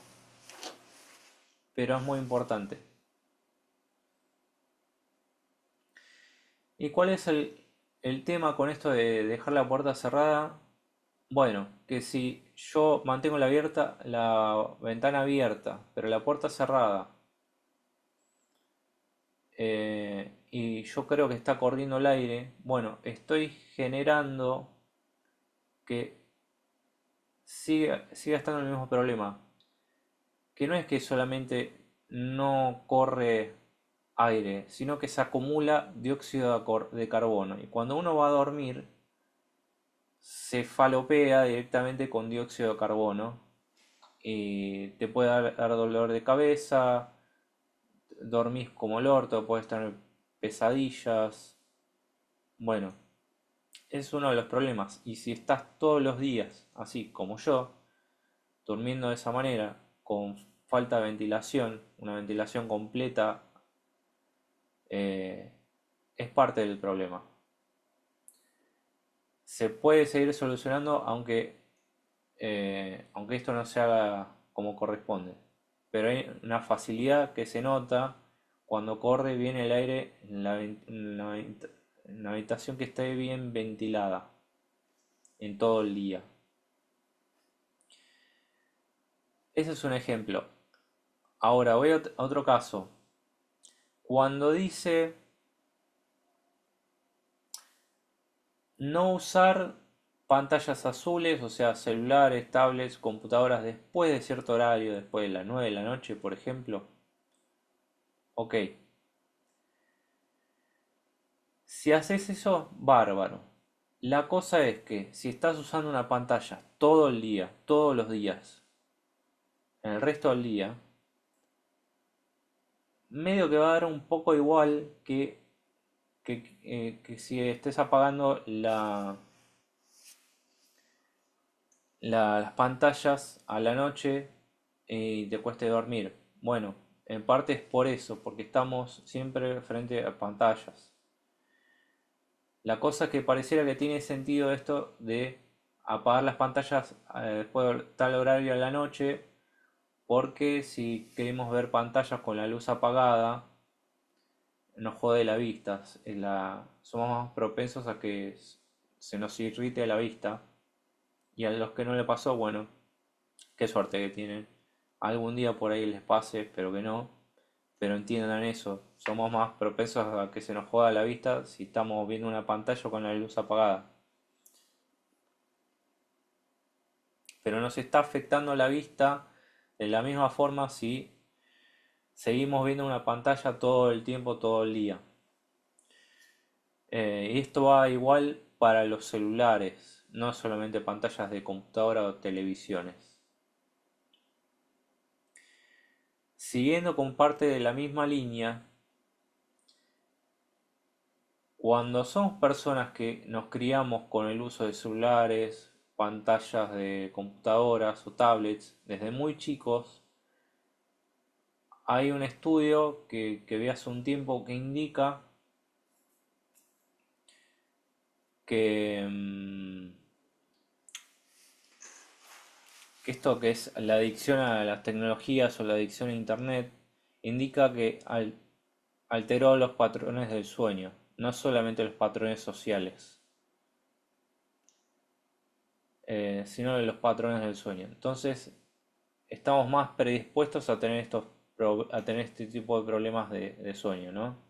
pero es muy importante. ¿Y cuál es el, el tema con esto de dejar la puerta cerrada? Bueno, que si yo mantengo la, abierta, la ventana abierta, pero la puerta cerrada, eh, y yo creo que está corriendo el aire, bueno, estoy generando que sigue, estando el mismo problema. Que no es que solamente no corre aire, sino que se acumula dióxido de carbono. Y cuando uno va a dormir, se falopea directamente con dióxido de carbono. Y te puede dar, dar dolor de cabeza, dormís como el orto, puedes tener pesadillas. Bueno, es uno de los problemas. Y si estás todos los días, así como yo, durmiendo de esa manera, con falta de ventilación, una ventilación completa, eh, es parte del problema. Se puede seguir solucionando aunque, eh, aunque esto no se haga como corresponde. Pero hay una facilidad que se nota cuando corre bien el aire en la, en una habitación que esté bien ventilada en todo el día. Ese es un ejemplo. Ahora voy a otro caso. Cuando dice no usar pantallas azules, o sea, celulares, tablets, computadoras después de cierto horario, después de las 9 de la noche, por ejemplo. Ok, si haces eso, bárbaro. La cosa es que si estás usando una pantalla todo el día, todos los días, en el resto del día, medio que va a dar un poco igual que, eh, que, si estés apagando la, las pantallas a la noche y te cueste dormir. Bueno, en parte es por eso, porque estamos siempre frente a pantallas. La cosa que pareciera que tiene sentido esto de apagar las pantallas eh, después de tal horario a la noche, porque si queremos ver pantallas con la luz apagada, nos jode la vista, la, somos más propensos a que se nos irrite la vista. Y a los que no le pasó, bueno, qué suerte que tienen. Algún día por ahí les pase, espero que no, pero entiendan eso somos más propensos a que se nos juega la vista si estamos viendo una pantalla con la luz apagada. Pero nos está afectando la vista de la misma forma si seguimos viendo una pantalla todo el tiempo, todo el día. Eh, esto va igual para los celulares, no solamente pantallas de computadora o televisiones. Siguiendo con parte de la misma línea, cuando somos personas que nos criamos con el uso de celulares, pantallas de computadoras o tablets desde muy chicos, hay un estudio que, que vi hace un tiempo que indica que, mm, esto que es la adicción a las tecnologías o la adicción a internet indica que alteró los patrones del sueño no solamente los patrones sociales, eh, sino de los patrones del sueño. Entonces, estamos más predispuestos a tener, estos, a tener este tipo de problemas de, sueño, ¿no?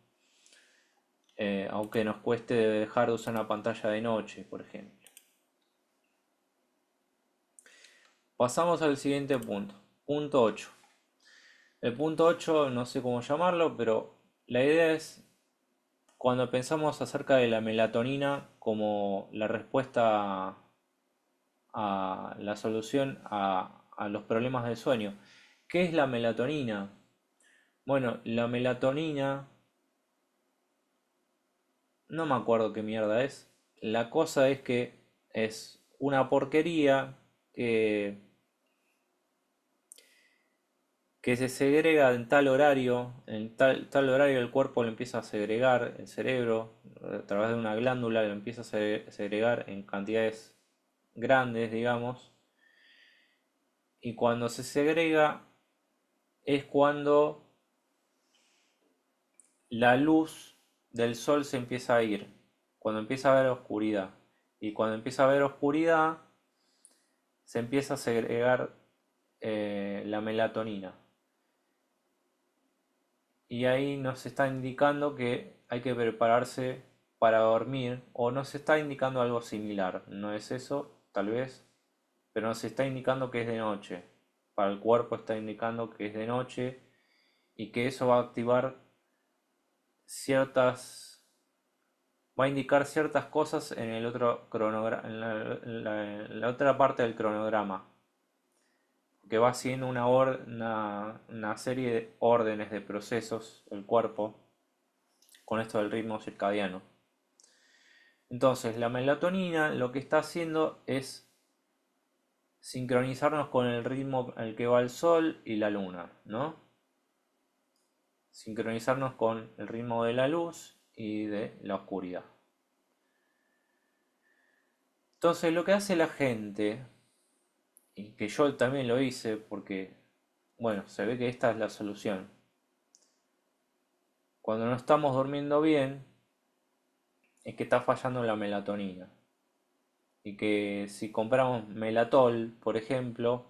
Eh, aunque nos cueste dejar de usar una pantalla de noche, por ejemplo. Pasamos al siguiente punto, punto 8. El punto 8, no sé cómo llamarlo, pero la idea es cuando pensamos acerca de la melatonina como la respuesta a la solución a, los problemas del sueño, ¿qué es la melatonina? Bueno, la melatonina, no me acuerdo qué mierda es, la cosa es que es una porquería que que se segrega en tal horario, en tal, tal horario el cuerpo lo empieza a segregar, el cerebro a través de una glándula lo empieza a segregar en cantidades grandes, digamos, y cuando se segrega es cuando la luz del sol se empieza a ir, cuando empieza a haber oscuridad. Y cuando empieza a haber oscuridad, se empieza a segregar eh, la melatonina y ahí nos está indicando que hay que prepararse para dormir o nos está indicando algo similar. No es eso, tal vez, pero nos está indicando que es de noche. Para el cuerpo está indicando que es de noche y que eso va a activar ciertas va a indicar ciertas cosas en el otro cronograma en la otra parte del cronograma que va haciendo una, serie de órdenes de procesos, el cuerpo, con esto del ritmo circadiano. Entonces, la melatonina lo que está haciendo es sincronizarnos con el ritmo al que va el sol y la luna, ¿no? Sincronizarnos con el ritmo de la luz y de la oscuridad. Entonces, lo que hace la gente y que yo también lo hice porque, bueno, se ve que esta es la solución. Cuando no estamos durmiendo bien, es que está fallando la melatonina. Y que si compramos melatol, por ejemplo,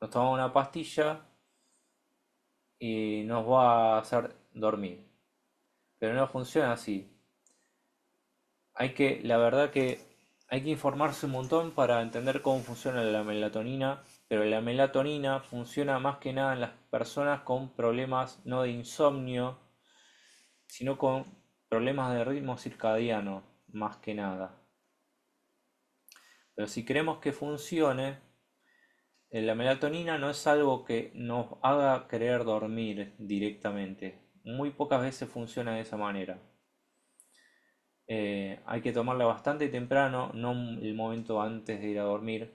nos tomamos una pastilla y nos va a hacer dormir. Pero no funciona así. Hay que, la verdad que hay que informarse un montón para entender cómo funciona la melatonina, pero la melatonina funciona más que nada en las personas con problemas no de insomnio, sino con problemas de ritmo circadiano, más que nada. Pero si queremos que funcione, eh, la melatonina no es algo que nos haga querer dormir directamente. Muy pocas veces funciona de esa manera. Eh, hay que tomarla bastante temprano, no el momento antes de ir a dormir.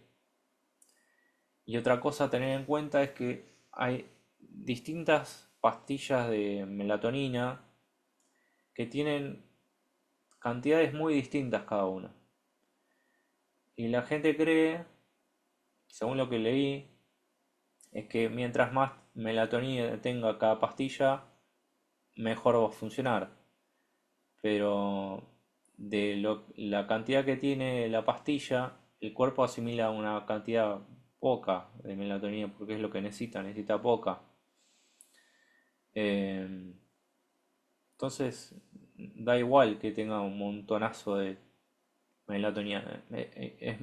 Y otra cosa a tener en cuenta es que hay distintas pastillas de melatonina que tienen cantidades muy distintas cada una. Y la gente cree, según lo que leí, es que mientras más melatonina tenga cada pastilla, mejor va a funcionar. Pero de la cantidad que tiene la pastilla, el cuerpo asimila una cantidad poca de melatonina porque es lo que necesita, necesita poca. Em, entonces, da igual que tenga un montonazo de melatonina. Eh, eh, es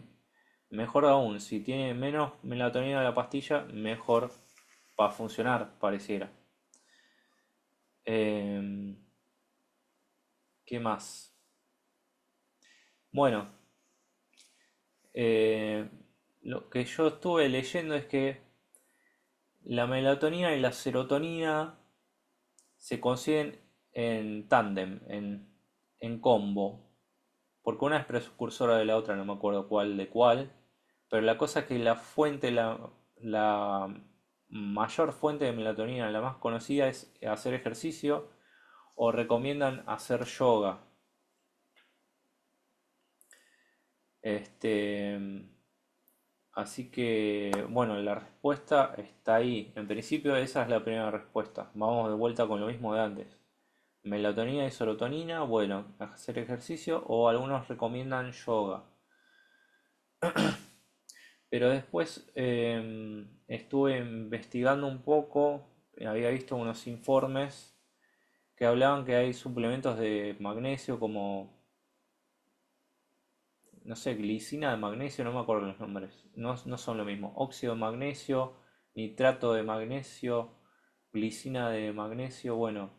mejor aún, si tiene menos melatonina de la pastilla, mejor para funcionar, pareciera. Em, ¿Qué más? Bueno, eh, lo que yo estuve leyendo es que la melatonina y la serotonina se consiguen en tándem, en, combo, porque una es precursora de la otra, no me acuerdo cuál de cuál, pero la cosa es que la fuente, la, la mayor fuente de melatonina, la más conocida, es hacer ejercicio o recomiendan hacer yoga Este, así que, bueno, la respuesta está ahí. En principio esa es la primera respuesta. Vamos de vuelta con lo mismo de antes. Melatonina y serotonina, bueno, hacer ejercicio o algunos recomiendan yoga. Pero después em, estuve investigando un poco, había visto unos informes que hablaban que hay suplementos de magnesio como no sé, glicina de magnesio, no me acuerdo los nombres, no, son lo mismo. Óxido de magnesio, nitrato de magnesio, glicina de magnesio, bueno,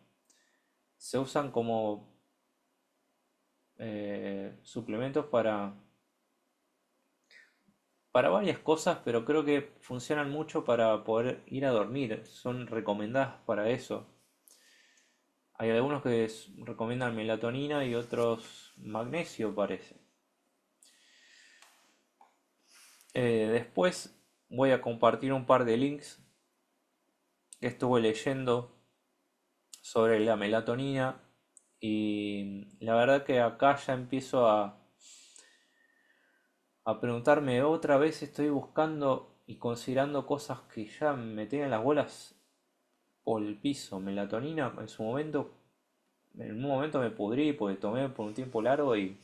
se usan como eh, suplementos para, para varias cosas, pero creo que funcionan mucho para poder ir a dormir, son recomendadas para eso. Hay algunos que recomiendan melatonina y otros magnesio, parece. Eh, después voy a compartir un par de links que estuve leyendo sobre la melatonina y la verdad que acá ya empiezo a, a preguntarme otra vez, estoy buscando y considerando cosas que ya me tienen las bolas por el piso. Melatonina en su momento, en un momento me pudrí pues tomé por un tiempo largo y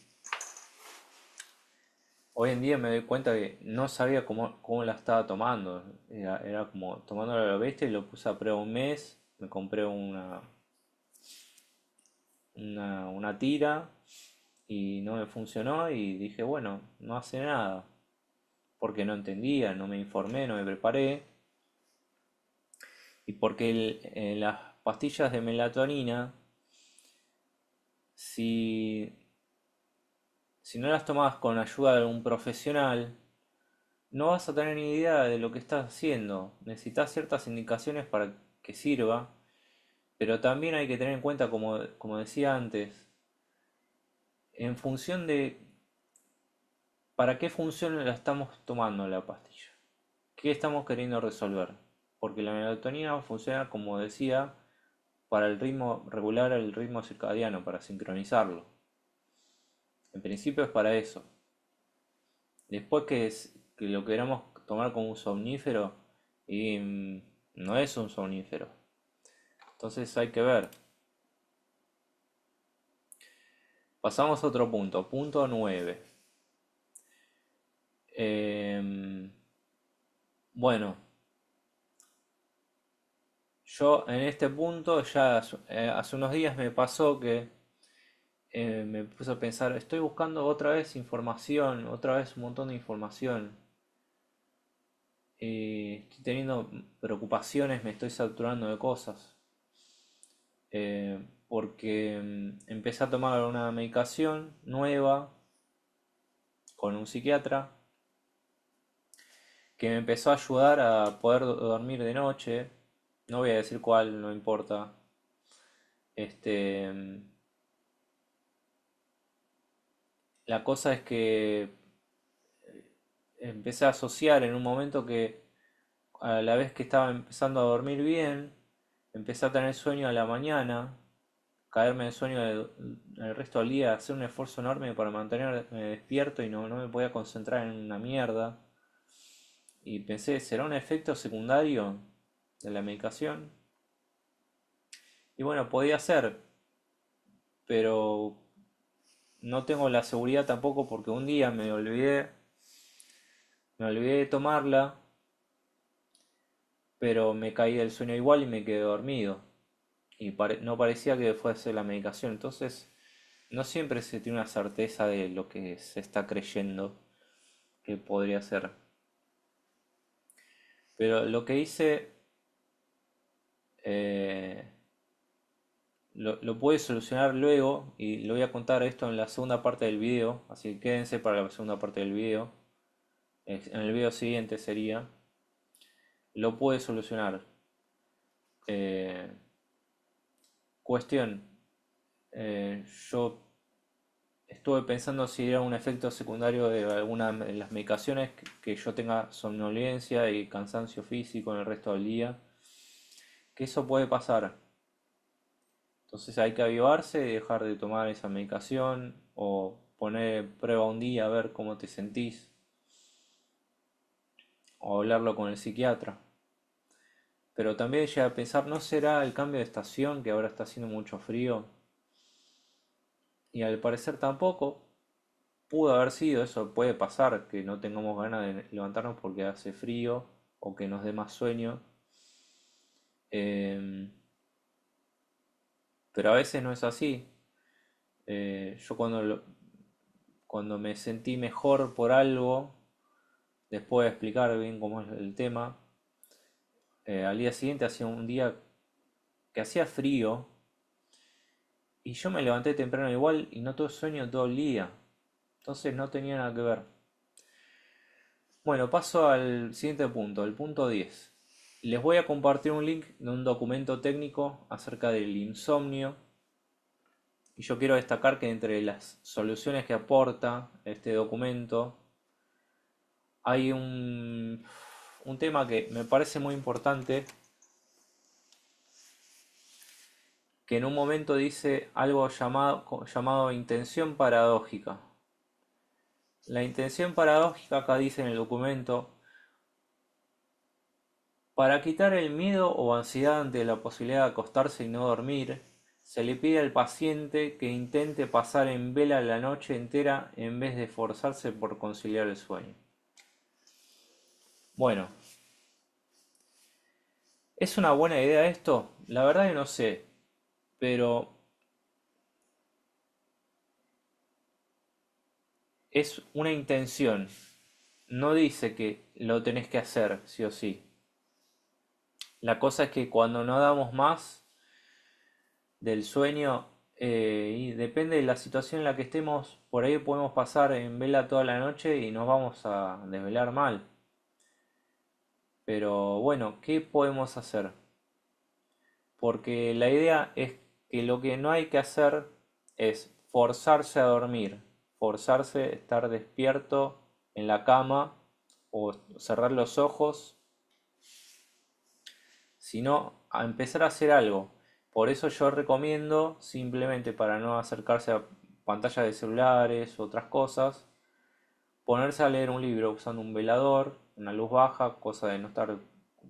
hoy en día me doy cuenta que no sabía cómo, cómo la estaba tomando. Era, como tomándola a la bestia y lo puse a prueba un mes. Me compré una, una, tira y no me funcionó y dije, bueno, no hace nada. Porque no entendía, no me informé, no me preparé. Y porque eh, las pastillas de melatonina, si si no las tomas con ayuda de algún profesional, no vas a tener ni idea de lo que estás haciendo. Necesitas ciertas indicaciones para que sirva, pero también hay que tener en cuenta, como, decía antes, en función de para qué función la estamos tomando la pastilla, qué estamos queriendo resolver, porque la melatonina funciona, como decía, para el ritmo regular, el ritmo circadiano, para sincronizarlo. En principio es para eso. Después que, lo queramos tomar como un somnífero, y mm, no es un somnífero. Entonces hay que ver. Pasamos a otro punto, punto 9. Em, bueno, yo en este punto ya hace eh, unos días me pasó que eh, me puse a pensar, estoy buscando otra vez información, otra vez un montón de información. Eh, estoy teniendo preocupaciones, me estoy saturando de cosas. Eh, porque mm, empecé a tomar una medicación nueva con un psiquiatra que me empezó a ayudar a poder dormir de noche. No voy a decir cuál, no importa. Este mm, la cosa es que eh, empecé a asociar en un momento que a la vez que estaba empezando a dormir bien, empecé a tener sueño a la mañana, caerme en sueño el, resto del día, hacer un esfuerzo enorme para mantenerme despierto y no, no me podía concentrar en una mierda. Y pensé, ¿será un efecto secundario de la medicación? Y bueno, podía ser, pero no tengo la seguridad tampoco porque un día me olvidé, me olvidé de tomarla, pero me caí del sueño igual y me quedé dormido. Y no parecía que fuese la medicación. Entonces, no siempre se tiene una certeza de lo que se está creyendo que podría ser. Pero lo que hice... Eh, lo, puede solucionar luego y lo voy a contar esto en la segunda parte del video, así que quédense para la segunda parte del video. En el video siguiente sería, lo puede solucionar. Eh, cuestión, eh, yo estuve pensando si era un efecto secundario de alguna de las medicaciones que, que yo tenga somnolencia y cansancio físico en el resto del día, que eso puede pasar entonces hay que avivarse y dejar de tomar esa medicación o poner prueba un día a ver cómo te sentís. O hablarlo con el psiquiatra. Pero también llega a pensar, ¿no será el cambio de estación que ahora está haciendo mucho frío? Y al parecer tampoco. Pudo haber sido, eso puede pasar, que no tengamos ganas de levantarnos porque hace frío o que nos dé más sueño. Em, pero a veces no es así. Eh, yo cuando, cuando me sentí mejor por algo, después de explicar bien cómo es el tema, eh, al día siguiente hacía un día que hacía frío y yo me levanté temprano igual y no todo sueño todo el día. Entonces no tenía nada que ver. Bueno, paso al siguiente punto, el punto 10. Les voy a compartir un link de un documento técnico acerca del insomnio. Y yo quiero destacar que entre las soluciones que aporta este documento hay un, tema que me parece muy importante que en un momento dice algo llamado, llamado, intención paradójica. La intención paradójica acá dice en el documento para quitar el miedo o ansiedad ante la posibilidad de acostarse y no dormir, se le pide al paciente que intente pasar en vela la noche entera en vez de esforzarse por conciliar el sueño. Bueno, ¿es una buena idea esto? La verdad que no sé, pero es una intención. No dice que lo tenés que hacer, sí o sí. La cosa es que cuando no damos más del sueño, eh, y depende de la situación en la que estemos, por ahí podemos pasar en vela toda la noche y nos vamos a desvelar mal. Pero bueno, ¿qué podemos hacer? Porque la idea es que lo que no hay que hacer es forzarse a dormir, forzarse a estar despierto en la cama o cerrar los ojos sino a empezar a hacer algo. Por eso yo recomiendo, simplemente para no acercarse a pantallas de celulares, otras cosas, ponerse a leer un libro usando un velador, una luz baja, cosa de no estar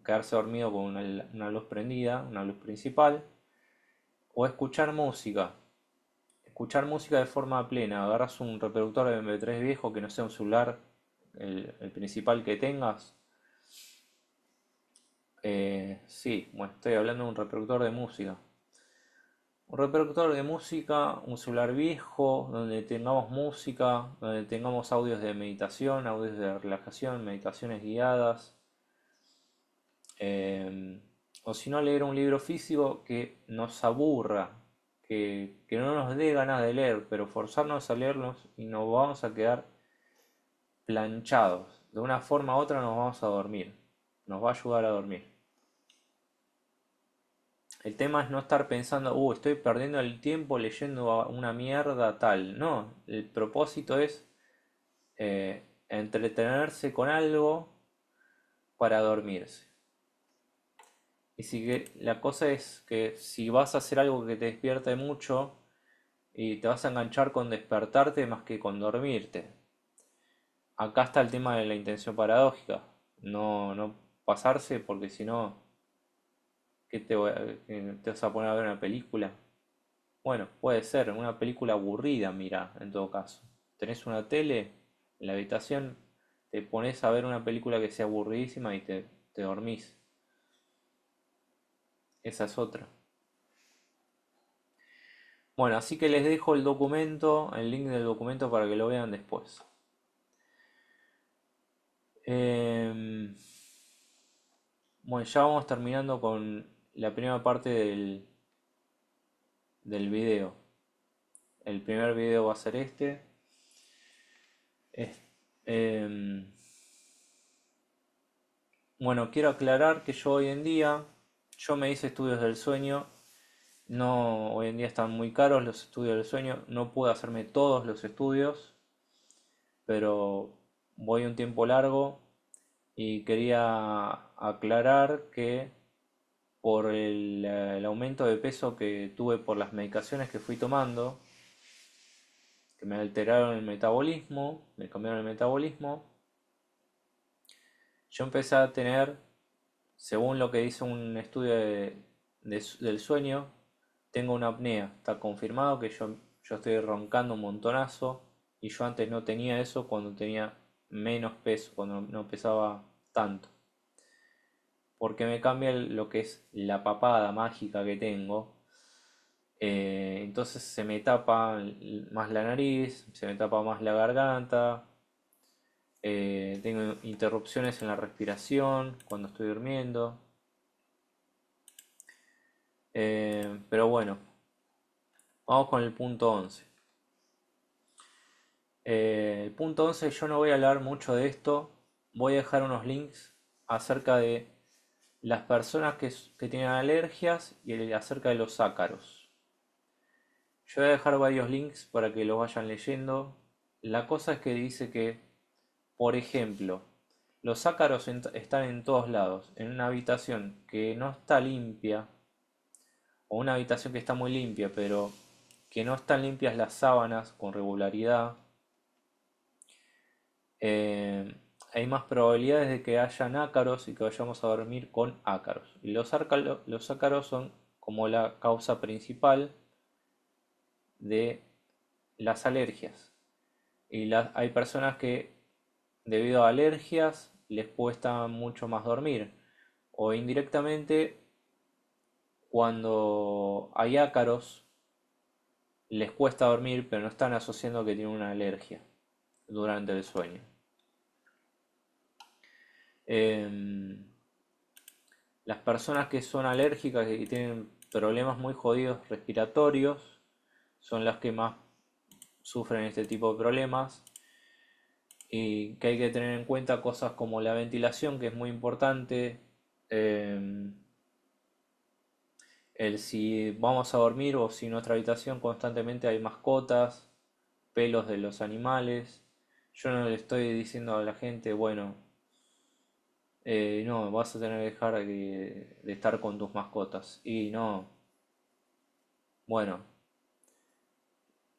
quedarse dormido con una, luz prendida, una luz principal, o escuchar música. Escuchar música de forma plena, agarras un reproductor de MP3 viejo que no sea un celular el principal que tengas, eh, sí, bueno, estoy hablando de un reproductor de música. Un reproductor de música, un celular viejo, donde tengamos música, donde tengamos audios de meditación, audios de relajación, meditaciones guiadas. Em, o si no, leer un libro físico que nos aburra, que, que no nos dé ganas de leer, pero forzarnos a leerlos y nos vamos a quedar planchados. De una forma u otra nos vamos a dormir. Nos va a ayudar a dormir. El tema es no estar pensando, uh, estoy perdiendo el tiempo leyendo una mierda tal. No, el propósito es eh, entretenerse con algo para dormirse. Y si la cosa es que si vas a hacer algo que te despierte mucho y te vas a enganchar con despertarte más que con dormirte. Acá está el tema de la intención paradójica. No, no pasarse porque si no que te, vas a poner a ver una película? Bueno, puede ser una película aburrida, mira, en todo caso. Tenés una tele en la habitación, te pones a ver una película que sea aburridísima y te, dormís. Esa es otra. Bueno, así que les dejo el documento, el link del documento para que lo vean después. Em, bueno, ya vamos terminando con la primera parte del, del video. El primer video va a ser este. Em, bueno, quiero aclarar que yo hoy en día, yo me hice estudios del sueño. No, hoy en día están muy caros los estudios del sueño. No pude hacerme todos los estudios, pero voy un tiempo largo y quería aclarar que por eh, el, aumento de peso que tuve por las medicaciones que fui tomando, que me alteraron el metabolismo, me cambiaron el metabolismo, yo empecé a tener, según lo que dice un estudio del sueño, tengo una apnea. Está confirmado que yo, yo estoy roncando un montonazo y yo antes no tenía eso cuando tenía menos peso, cuando no pesaba tanto porque me cambia lo que es la papada mágica que tengo. Eh, entonces se me tapa más la nariz, se me tapa más la garganta, eh, tengo interrupciones en la respiración cuando estoy durmiendo. Eh, pero bueno, vamos con el punto 11. el punto 11 yo no voy a hablar mucho de esto, voy a dejar unos links acerca de las personas que, tienen alergias y acerca de los ácaros. Yo voy a dejar varios links para que lo vayan leyendo. La cosa es que dice que, por ejemplo, los ácaros están en todos lados. En una habitación que no está limpia, o una habitación que está muy limpia, pero que no están limpias las sábanas con regularidad. Eh, hay más probabilidades de que hayan ácaros y que vayamos a dormir con ácaros. los, ácaros, son como la causa principal de las alergias. Y hay personas que debido a alergias les cuesta mucho más dormir. O indirectamente, cuando hay ácaros, les cuesta dormir, pero no están asociando que tienen una alergia durante el sueño. Em, las personas que son alérgicas y tienen problemas muy jodidos respiratorios son las que más sufren este tipo de problemas y que hay que tener en cuenta cosas como la ventilación que es muy importante em, el si vamos a dormir o si en nuestra habitación constantemente hay mascotas pelos de los animales yo no le estoy diciendo a la gente bueno eh, no, vas a tener que dejar de, estar con tus mascotas. Y no, bueno,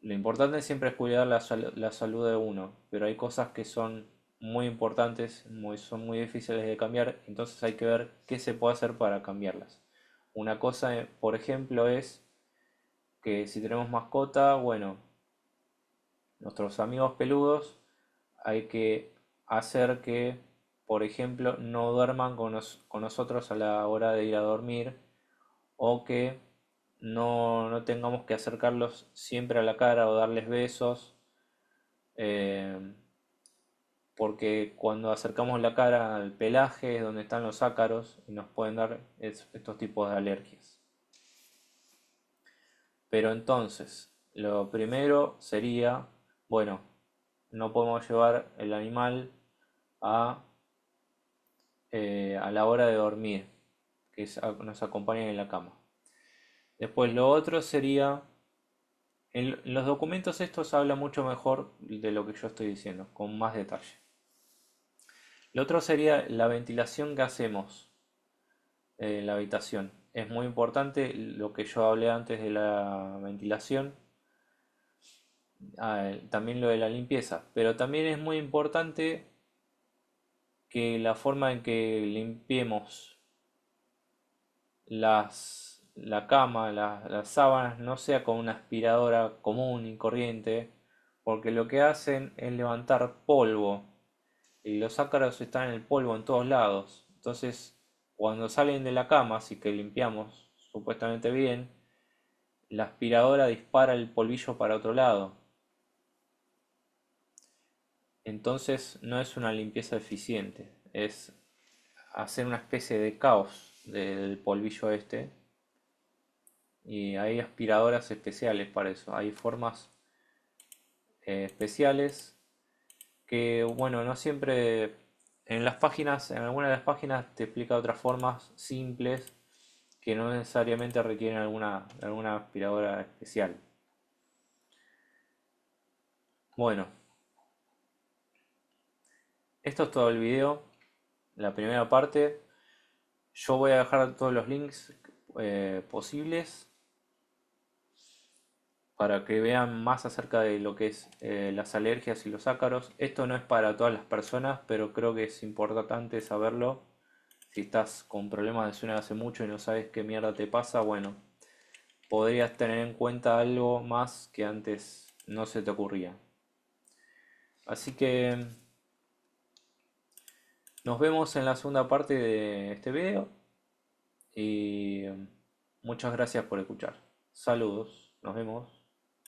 lo importante siempre es cuidar la, la, salud de uno, pero hay cosas que son muy importantes, muy, son muy difíciles de cambiar, entonces hay que ver qué se puede hacer para cambiarlas. Una cosa, por ejemplo, es que si tenemos mascota, bueno, nuestros amigos peludos, hay que hacer que por ejemplo, no duerman con, nosotros a la hora de ir a dormir o que no, tengamos que acercarlos siempre a la cara o darles besos. Em, porque cuando acercamos la cara al pelaje es donde están los ácaros y nos pueden dar estos tipos de alergias. Pero entonces, lo primero sería, bueno, no podemos llevar el animal a eh, a la hora de dormir, que nos acompañen en la cama. Después lo otro sería, en los documentos estos habla mucho mejor de lo que yo estoy diciendo, con más detalle. Lo otro sería la ventilación que hacemos eh, en la habitación. Es muy importante lo que yo hablé antes de la ventilación, ah, también lo de la limpieza, pero también es muy importante que la forma en que limpiemos las, la cama, las sábanas, no sea con una aspiradora común y corriente, porque lo que hacen es levantar polvo y los ácaros están en el polvo en todos lados. Entonces, cuando salen de la cama, así que limpiamos supuestamente bien, la aspiradora dispara el polvillo para otro lado. Entonces no es una limpieza eficiente, es hacer una especie de caos del polvillo este. Y hay aspiradoras especiales para eso, hay formas eh, especiales que, bueno, no siempre en las páginas, en algunas de las páginas te explica otras formas simples que no necesariamente requieren alguna, alguna aspiradora especial. Bueno. Esto es todo el video, la primera parte. Yo voy a dejar todos los links eh, posibles para que vean más acerca de lo que es eh, las alergias y los ácaros. Esto no es para todas las personas, pero creo que es importante saberlo. Si estás con problemas de suena hace mucho y no sabes qué mierda te pasa, bueno, podrías tener en cuenta algo más que antes no se te ocurría. Así que nos vemos en la segunda parte de este video. Y muchas gracias por escuchar. Saludos. Nos vemos.